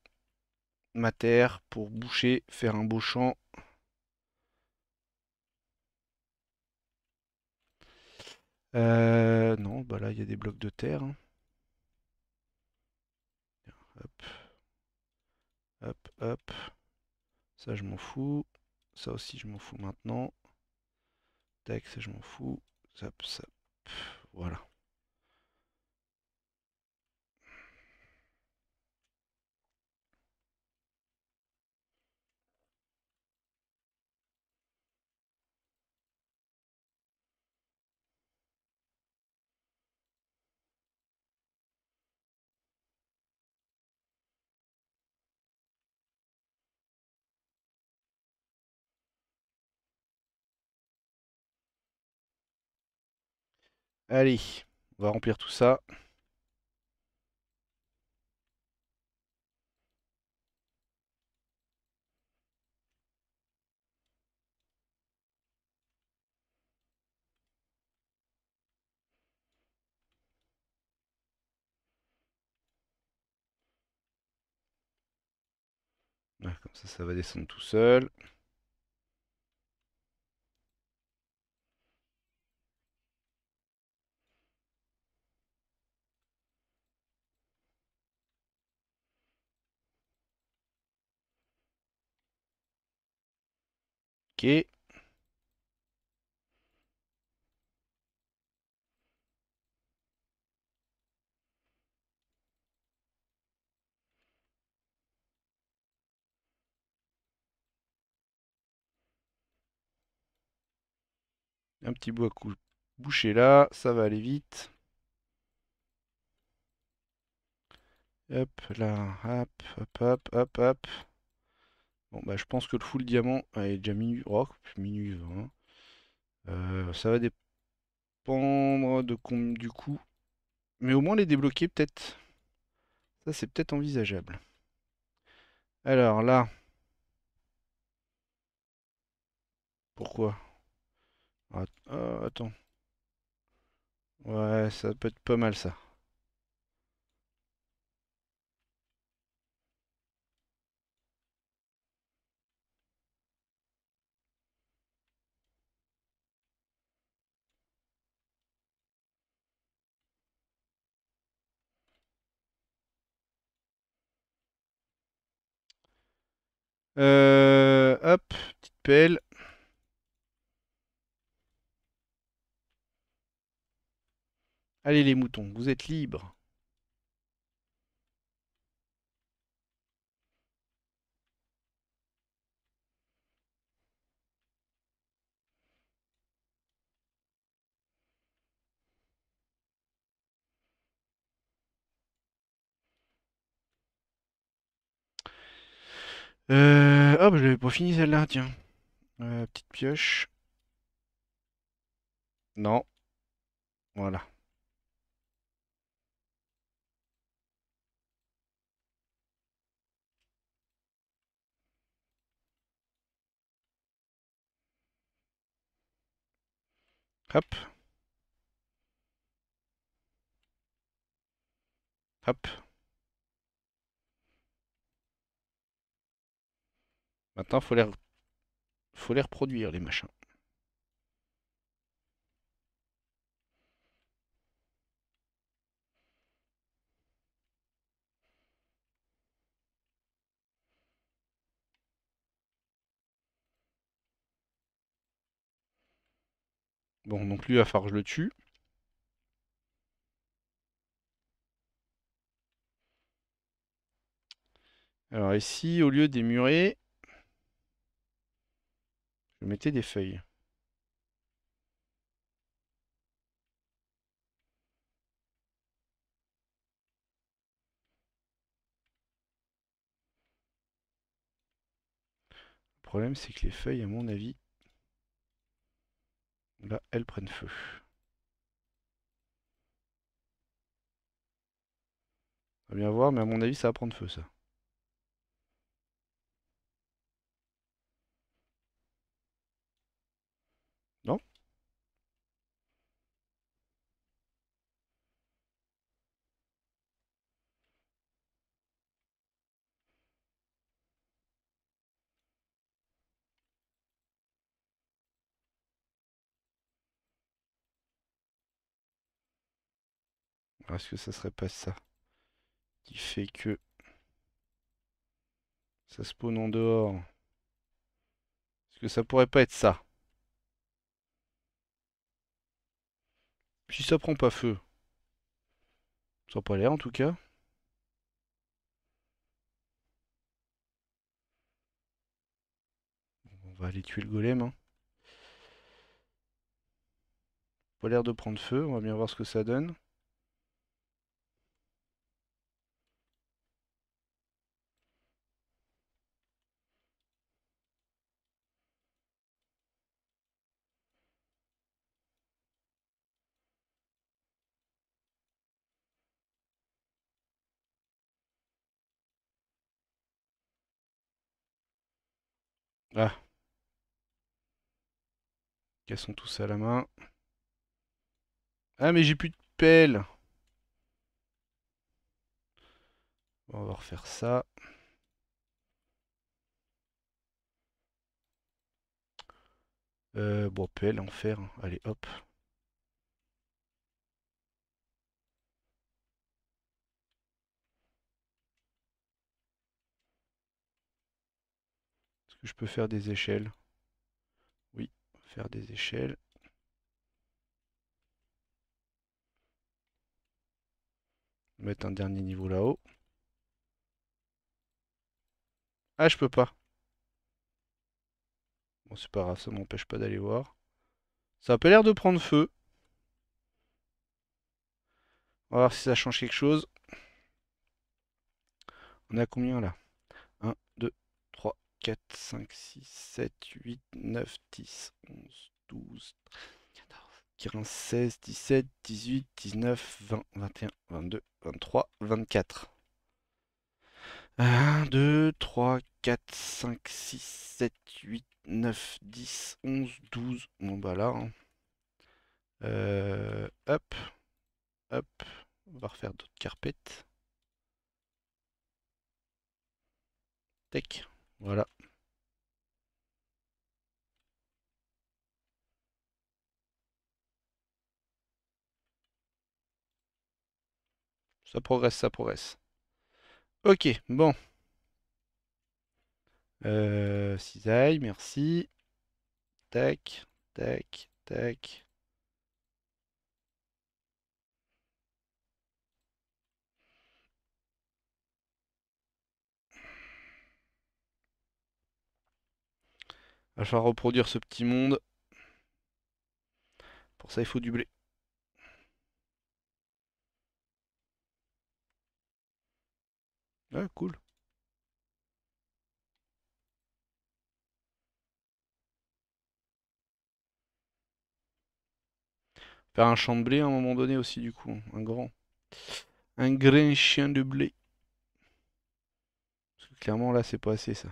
ma terre pour boucher, faire un beau champ. Euh, non, bah là, il y a des blocs de terre. Hein. Hop. Hop, hop. Ça, je m'en fous. Ça aussi, je m'en fous maintenant. Tac, ça, je m'en fous. Zap, zap. Voilà. Allez, on va remplir tout ça. Ah, comme ça, ça va descendre tout seul. Un petit bout à boucher là, ça va aller vite. Hop là, hop, hop, hop, hop, hop. Bah, je pense que le full diamant ah, est déjà minuit, rock, oh, minuit euh, ça va dépendre de du coup. Mais au moins les débloquer, peut-être. Ça, c'est peut-être envisageable. Alors là. Pourquoi euh, Attends. Ouais, ça peut être pas mal ça. Euh, hop, petite pelle. Allez les moutons, vous êtes libres. Euh, oh, je l'avais pas fini celle-là, tiens. Euh, petite pioche. Non. Voilà. Hop. Hop. Maintenant, faut les, faut les reproduire, les machins. Bon, donc lui, à va je le tue. Alors ici, au lieu des murets, je mettais des feuilles. Le problème, c'est que les feuilles, à mon avis, là, elles prennent feu. On va bien voir, mais à mon avis, ça va prendre feu, ça. est-ce que ça serait pas ça qui fait que ça spawn en dehors Est-ce que ça pourrait pas être ça Si ça prend pas feu. Ça n'a pas l'air en tout cas. On va aller tuer le golem. Hein. Pas l'air de prendre feu, on va bien voir ce que ça donne. Ah. Cassons tout ça à la main. Ah, mais j'ai plus de pelle. on va refaire ça. Euh, bon, pelle, en Allez, hop. je peux faire des échelles Oui, faire des échelles. Mettre un dernier niveau là-haut. Ah, je peux pas. Bon, c'est pas grave, ça m'empêche pas d'aller voir. Ça a pas l'air de prendre feu. On va voir si ça change quelque chose. On a combien là 1, 2, 4, 5, 6, 7, 8, 9, 10, 11, 12, 14, 15, 16, 17, 18, 19, 20, 21, 22, 23, 24. 1, 2, 3, 4, 5, 6, 7, 8, 9, 10, 11, 12. Bon bah là. Hein. Euh, hop. Hop. On va refaire d'autres carpettes. Tech. Voilà. Ça progresse, ça progresse. Ok, bon. Euh, cisaille, merci. Tac, tac, tac. Il va falloir reproduire ce petit monde. Pour ça, il faut du blé. Ouais, ah, cool. Faire un champ de blé à un moment donné aussi, du coup. Un grand. Un grain chien de blé. Parce que clairement, là, c'est pas assez, ça.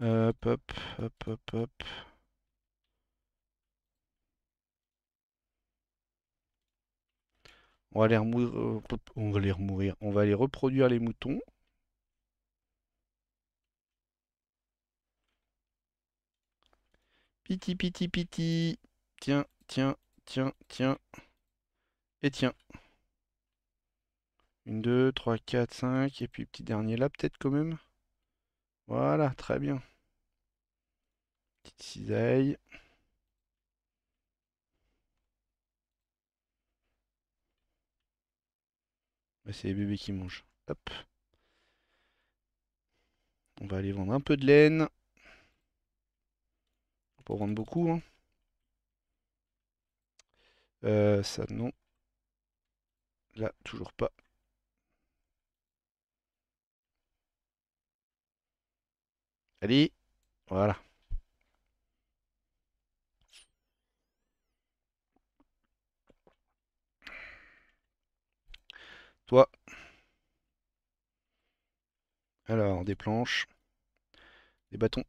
Hop, hop, hop, hop, On va les euh, remourir. On va les remourir. On va les reproduire les moutons. Piti, piti, piti. Tiens, tiens, tiens, tiens. Et tiens. Une, deux, trois, quatre, cinq. Et puis petit dernier là, peut-être quand même. Voilà, très bien. Petite cisaille. Bah, c'est les bébés qui mangent. Hop. On va aller vendre un peu de laine. Pour vendre beaucoup. Hein. Euh, ça, non. Là, toujours pas. Allez, voilà. Toi. Alors, des planches, des bâtons.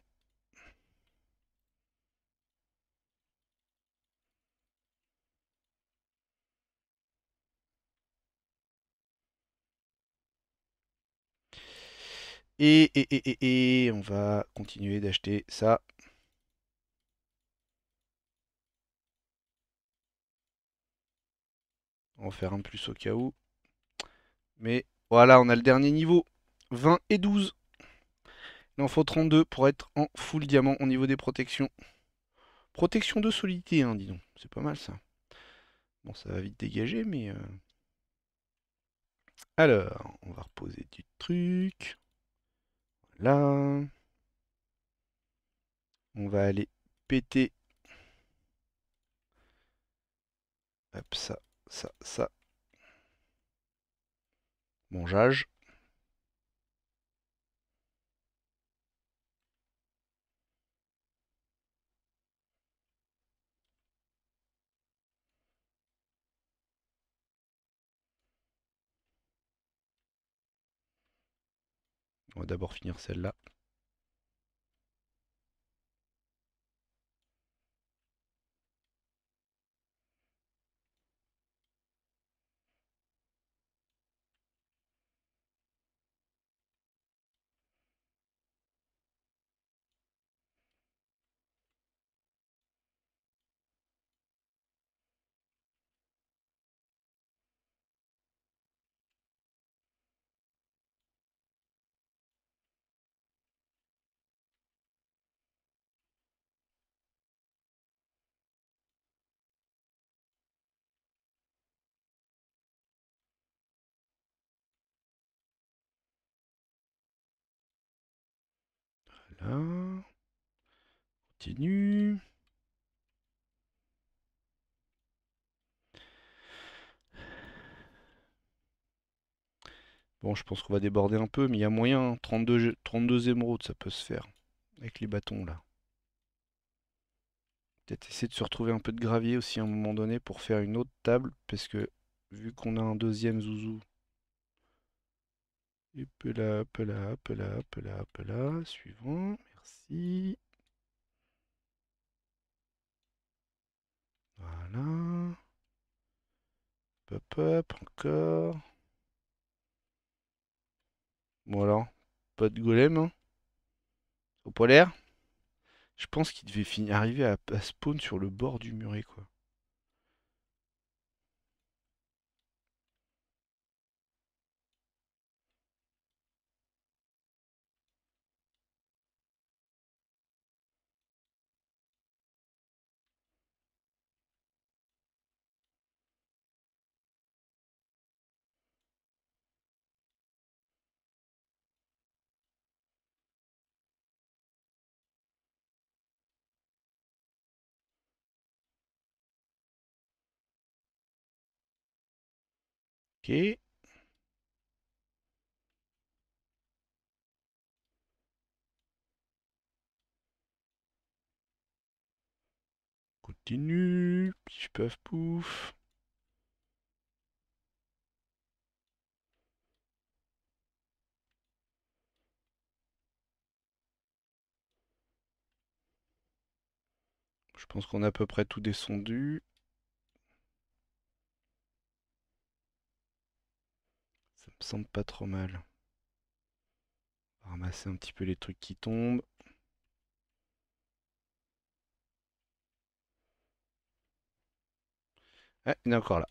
Et, on va continuer d'acheter ça. On va faire un plus au cas où. Mais voilà, on a le dernier niveau. 20 et 12. Il en faut 32 pour être en full diamant au niveau des protections. Protection de solidité, hein, dis donc. C'est pas mal ça. Bon, ça va vite dégager, mais... Euh. Alors, on va reposer du truc. Voilà. On va aller péter. Hop, ça, ça, ça, j'age. On va d'abord finir celle-là. Continue. Bon, je pense qu'on va déborder un peu, mais il y a moyen. 32, hein. 32 émeraudes, ça peut se faire. Avec les bâtons, là. Peut-être essayer de se retrouver un peu de gravier aussi à un moment donné pour faire une autre table, parce que vu qu'on a un deuxième zouzou, et là, hop là, hop là, Suivant. Merci. Voilà. hop hop, encore. Bon alors, pas de golem. Hein. Au polaire. Je pense qu'il devait finir, arriver à, à, spawn sur le bord du muret quoi. OK. Continue. je peux, pouf. Je pense qu'on a à peu près tout descendu. me semble pas trop mal. ramasser un petit peu les trucs qui tombent. Ah, il est encore là.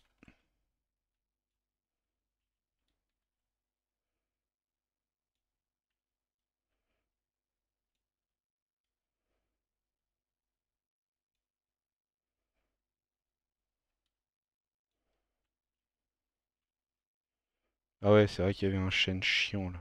Ah ouais, c'est vrai qu'il y avait un chêne chiant là.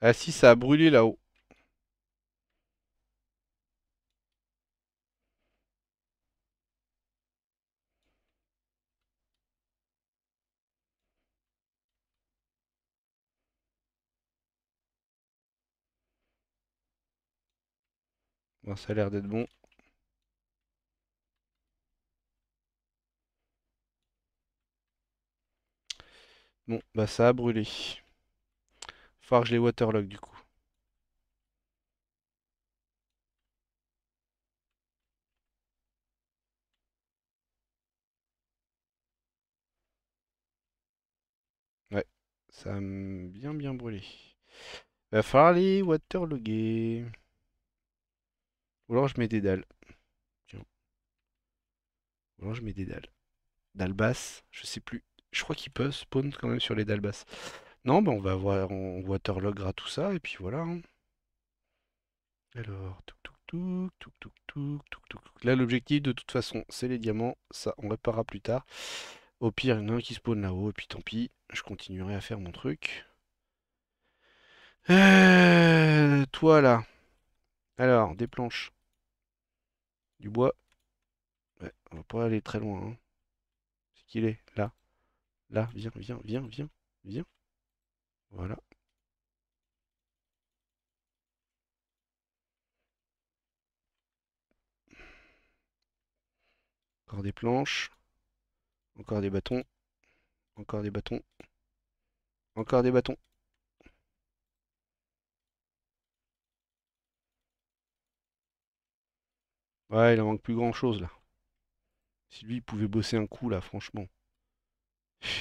Ah si, ça a brûlé là-haut. Bon, ça a l'air d'être bon. Bon, bah ça a brûlé. Faut que je les waterlog du coup. Ouais, ça a bien bien brûlé. Va falloir les waterloguer. Ou alors je mets des dalles. Tiens. Ou alors je mets des dalles. Dalles basses, je sais plus. Je crois qu'il peut. spawn quand même sur les dalles basses. Non, ben on va voir, on waterloggera tout ça, et puis voilà. Hein. Alors, tout, tout, tout, tout, Là, l'objectif, de toute façon, c'est les diamants. Ça, on réparera plus tard. Au pire, il y en a un qui spawn là-haut, et puis tant pis, je continuerai à faire mon truc. Euh, toi, là. Alors, des planches. Du bois. Ouais, on va pas aller très loin. Hein. C'est qu'il est, là. Là, viens, viens, viens, viens, viens. Voilà. Encore des planches. Encore des bâtons. Encore des bâtons. Encore des bâtons. Ouais, il en manque plus grand chose là. Si lui il pouvait bosser un coup là, franchement.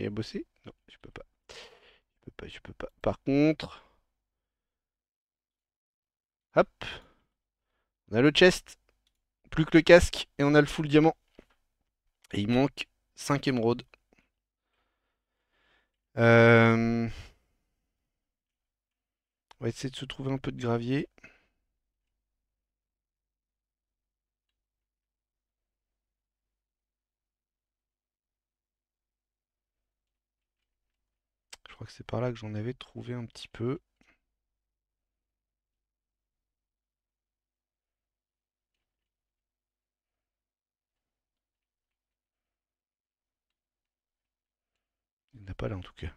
Il a bossé Non, je peux pas peux pas. Par contre. Hop. On a le chest. Plus que le casque. Et on a le full diamant. Et il manque 5 émeraudes. Euh, on va essayer de se trouver un peu de gravier. Je crois que c'est par là que j'en avais trouvé un petit peu. Il n'y en a pas là en tout cas.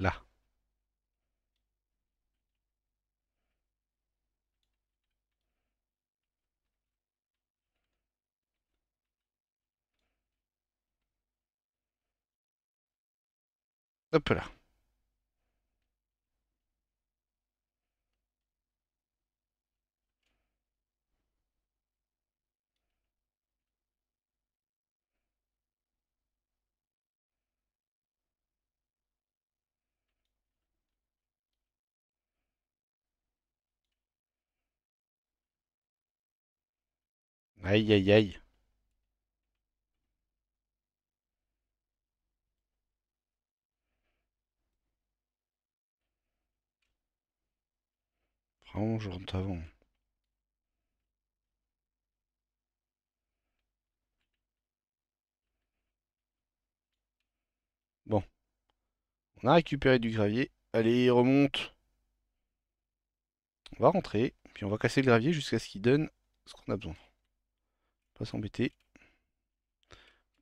lá. Espera. Aïe, aïe, aïe. Prends, je rentre avant. Bon. On a récupéré du gravier. Allez, remonte. On va rentrer, puis on va casser le gravier jusqu'à ce qu'il donne ce qu'on a besoin pas s'embêter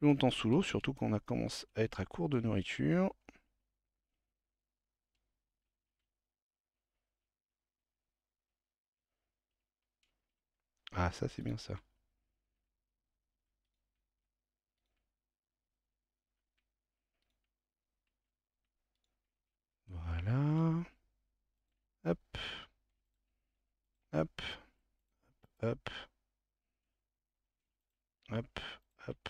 longtemps sous l'eau, surtout qu'on on commence à être à court de nourriture. Ah, ça c'est bien ça. Voilà. Hop. Hop. hop. Hop, hop.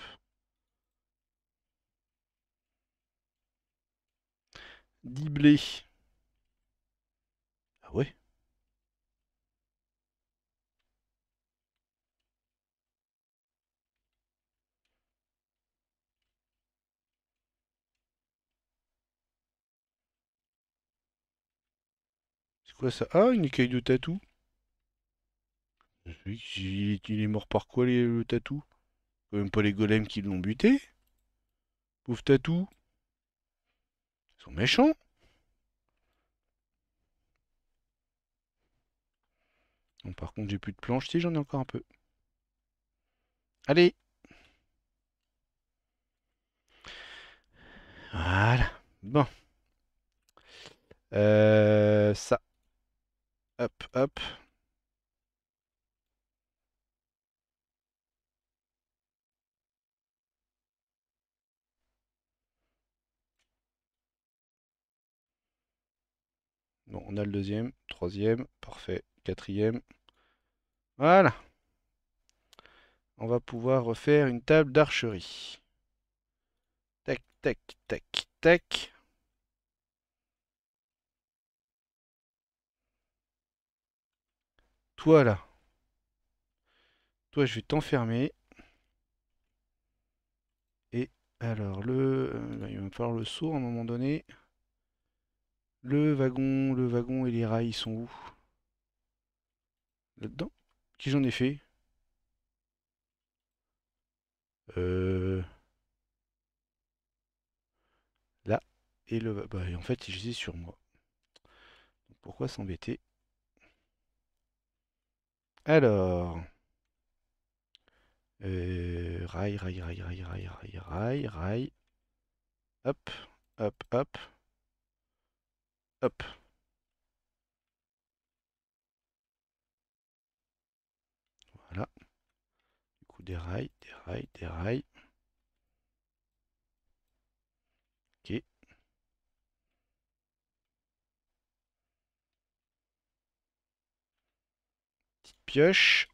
Diblé. Ah ouais C'est quoi ça Ah, une caille de tatou. Il est mort par quoi le tatou même pas les golems qui l'ont buté. Pouf tatou. Ils sont méchants. par contre, j'ai plus de planches. Si, j'en ai encore un peu. Allez Voilà. Bon. Euh, ça. Hop, hop. Bon, on a le deuxième, troisième, parfait, quatrième. Voilà. On va pouvoir refaire une table d'archerie. Tac, tac, tac, tac. Toi là. Toi, je vais t'enfermer. Et alors, le, euh, il va me falloir le saut à un moment donné. Le wagon, le wagon et les rails sont où Là-dedans Qui j'en ai fait euh... Là. Et le... Bah, en fait, je ai sur moi. pourquoi s'embêter Alors... Euh... Rail, rail, rail, rail, rail, rail, rail. Hop, hop, hop. Hop. Voilà. Du coup, des rails, des rails, des rails. Ok. Petite pioche.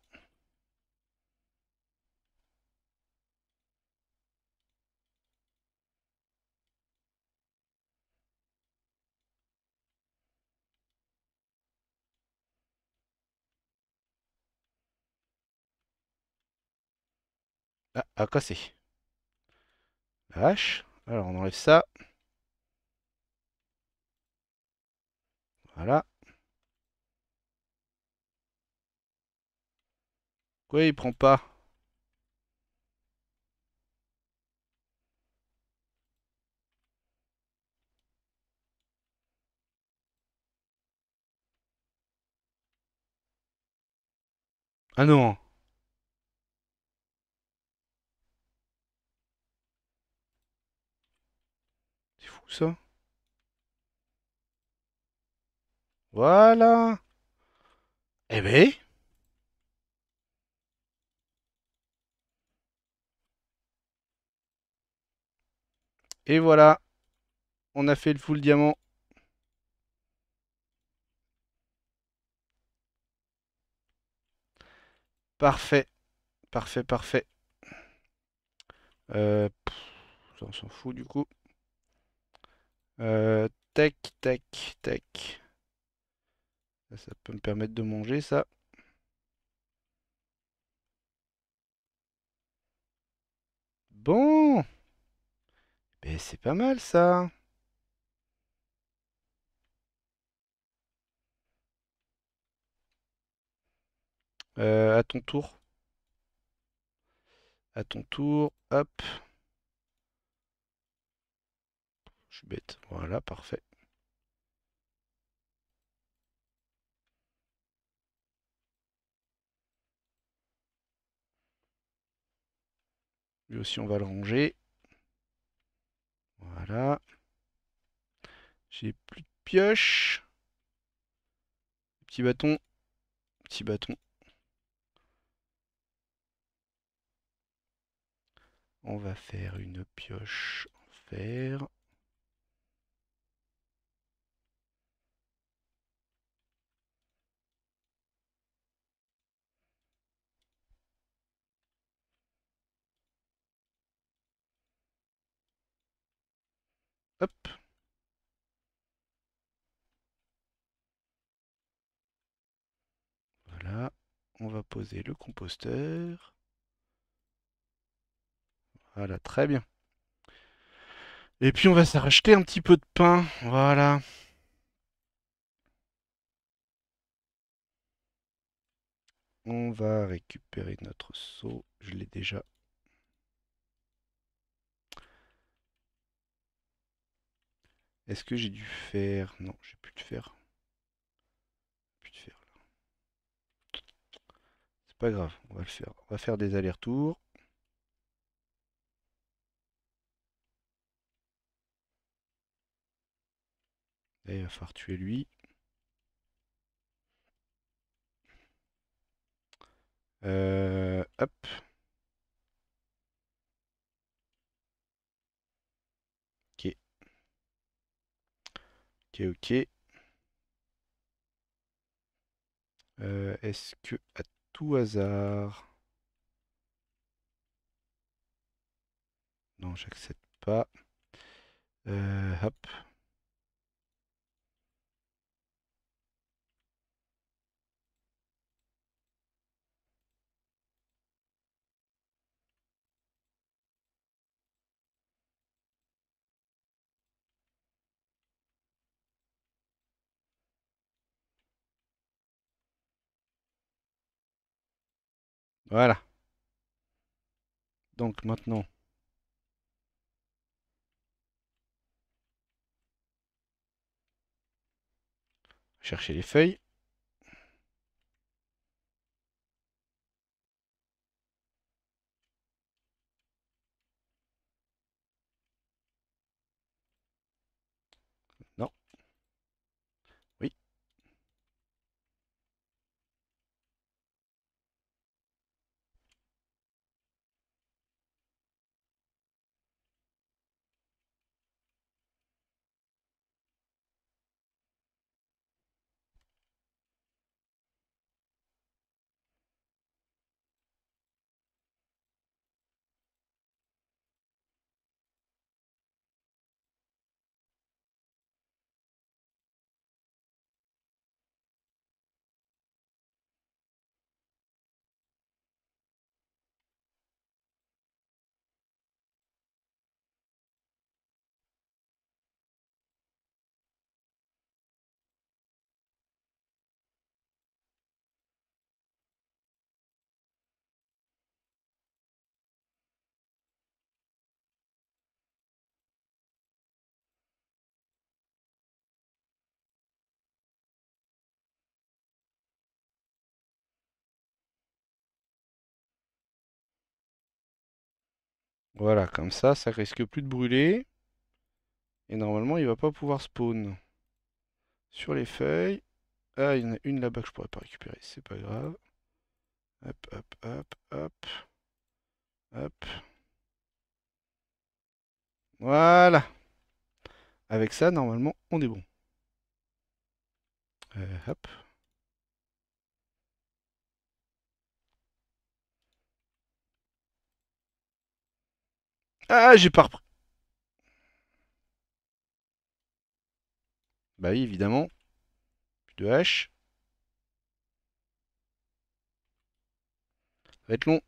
Ah, à casser. La hache. Alors, on enlève ça. Voilà. Pourquoi il prend pas Ah non ça. Voilà. Eh ben Et voilà. On a fait le full diamant. Parfait. Parfait, parfait. Euh, on s'en fout du coup. Euh, tac, tac, tac. Ça, peut me permettre de manger ça. Bon. Mais ben, c'est pas mal ça. Euh, à ton tour. À ton tour, hop. suis bête. Voilà, parfait. Lui aussi, on va le ranger. Voilà. J'ai plus de pioche. Petit bâton. Petit bâton. On va faire une pioche en fer. Voilà, on va poser le composteur. Voilà, très bien. Et puis on va s'acheter un petit peu de pain, voilà. On va récupérer notre seau, je l'ai déjà Est-ce que j'ai dû faire... Non, j'ai plus de fer. Plus de fer, là. C'est pas grave, on va le faire. On va faire des allers-retours. il va falloir tuer lui. Euh, hop. ok. Euh, est-ce que à tout hasard... Non, j'accepte pas. Euh, hop. Voilà. Donc maintenant... Chercher les feuilles. Voilà, comme ça, ça risque plus de brûler. Et normalement, il va pas pouvoir spawn. Sur les feuilles. Ah, il y en a une là-bas que je pourrais pas récupérer, c'est pas grave. Hop, hop, hop, hop. Hop. Voilà. Avec ça, normalement, on est bon. Euh, hop. Ah, j'ai pas repris. Bah oui, évidemment. Plus de hache Ça va être long.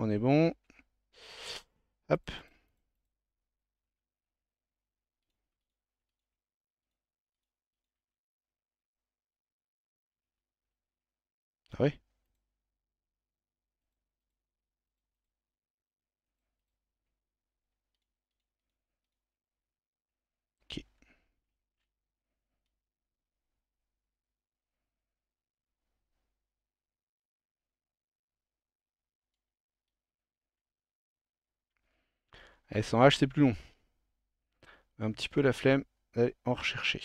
On est bon. Hop. s sans H, c'est plus long. Un petit peu la flemme d'aller en rechercher.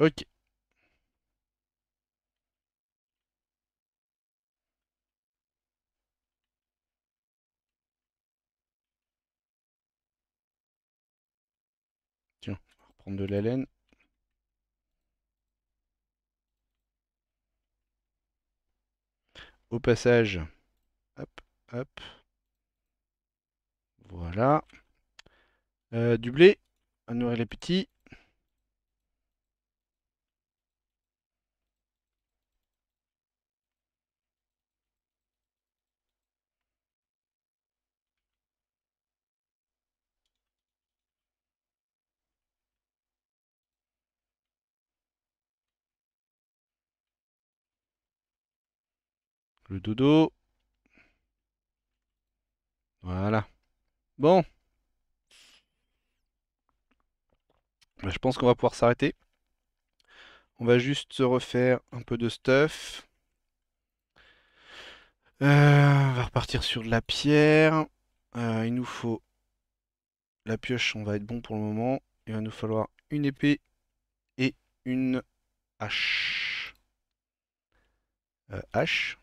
Ok. Tiens, on va reprendre de la laine. Au passage, hop, hop. Voilà. Euh, du blé, à Noël les petits. Le dodo. Voilà. Bon. Bah, je pense qu'on va pouvoir s'arrêter. On va juste se refaire un peu de stuff. Euh, on va repartir sur de la pierre. Euh, il nous faut la pioche, on va être bon pour le moment. Il va nous falloir une épée et une hache. h euh, hache,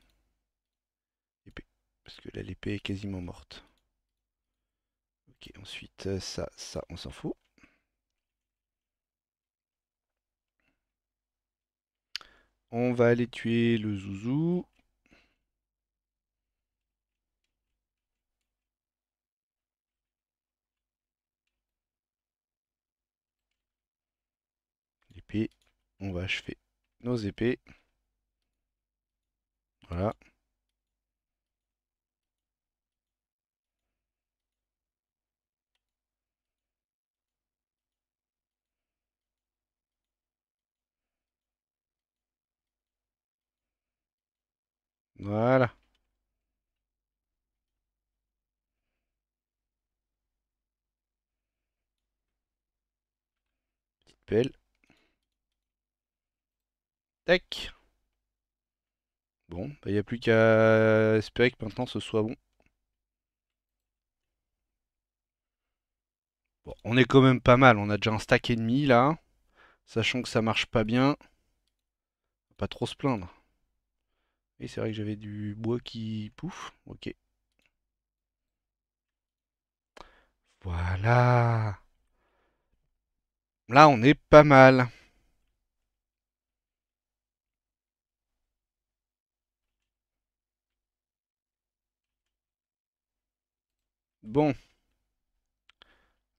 parce que là, l'épée est quasiment morte. Ok, ensuite, euh, ça, ça, on s'en fout. On va aller tuer le zouzou. L'épée, on va achever nos épées. Voilà. Voilà. Petite pelle. Tac. Bon, il bah, n'y a plus qu'à espérer que maintenant ce soit bon. Bon, on est quand même pas mal. On a déjà un stack et là. Sachant que ça marche pas bien. Pas trop se plaindre. Et c'est vrai que j'avais du bois qui pouf. Ok. Voilà. Là, on est pas mal. Bon.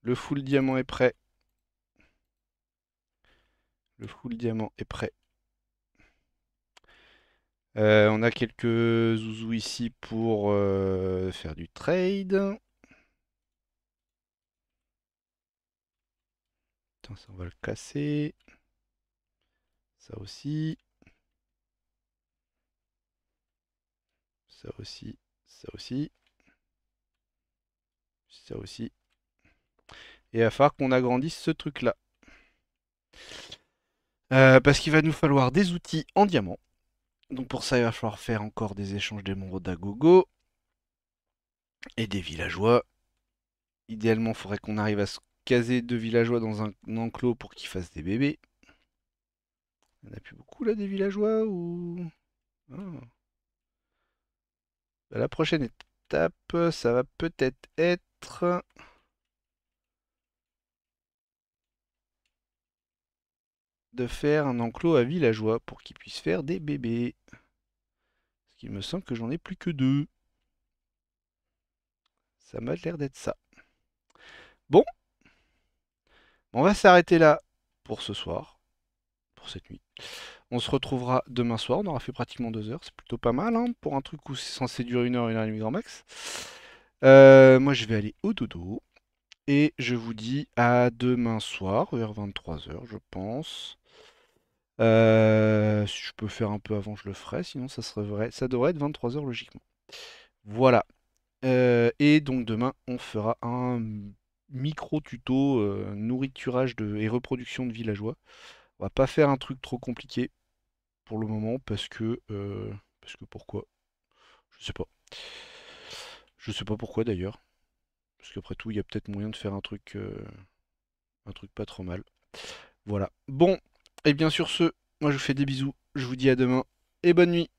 Le full diamant est prêt. Le full diamant est prêt. Euh, on a quelques zouzous ici pour euh, faire du trade. Attends, ça on va le casser. Ça aussi. Ça aussi. Ça aussi. Ça aussi. Et à faire qu'on agrandisse ce truc-là. Euh, parce qu'il va nous falloir des outils en diamant. Donc pour ça, il va falloir faire encore des échanges d'émeraudes à gogo. Et des villageois. Idéalement, il faudrait qu'on arrive à se caser deux villageois dans un enclos pour qu'ils fassent des bébés. Il n'y en a plus beaucoup là des villageois ou... Ah. Bah, la prochaine étape, ça va peut-être être... de faire un enclos à villageois pour qu'ils puissent faire des bébés. Parce qu'il me semble que j'en ai plus que deux. Ça m'a l'air d'être ça. Bon. On va s'arrêter là pour ce soir. Pour cette nuit. On se retrouvera demain soir. On aura fait pratiquement deux heures. C'est plutôt pas mal hein, pour un truc où c'est censé durer une heure, une heure et demie grand max. Euh, moi, je vais aller au dodo. Et je vous dis à demain soir, vers 23h, je pense. Euh, si je peux faire un peu avant, je le ferai. Sinon, ça serait Ça devrait être 23h logiquement. Voilà. Euh, et donc demain, on fera un micro tuto euh, nourriturage et reproduction de villageois. On va pas faire un truc trop compliqué pour le moment parce que parce que pourquoi Je sais pas. Je sais pas pourquoi d'ailleurs. Parce qu'après tout, il y a peut-être moyen de faire un truc, euh, un truc pas trop mal. Voilà. Bon, et bien sur ce, moi je vous fais des bisous, je vous dis à demain et bonne nuit.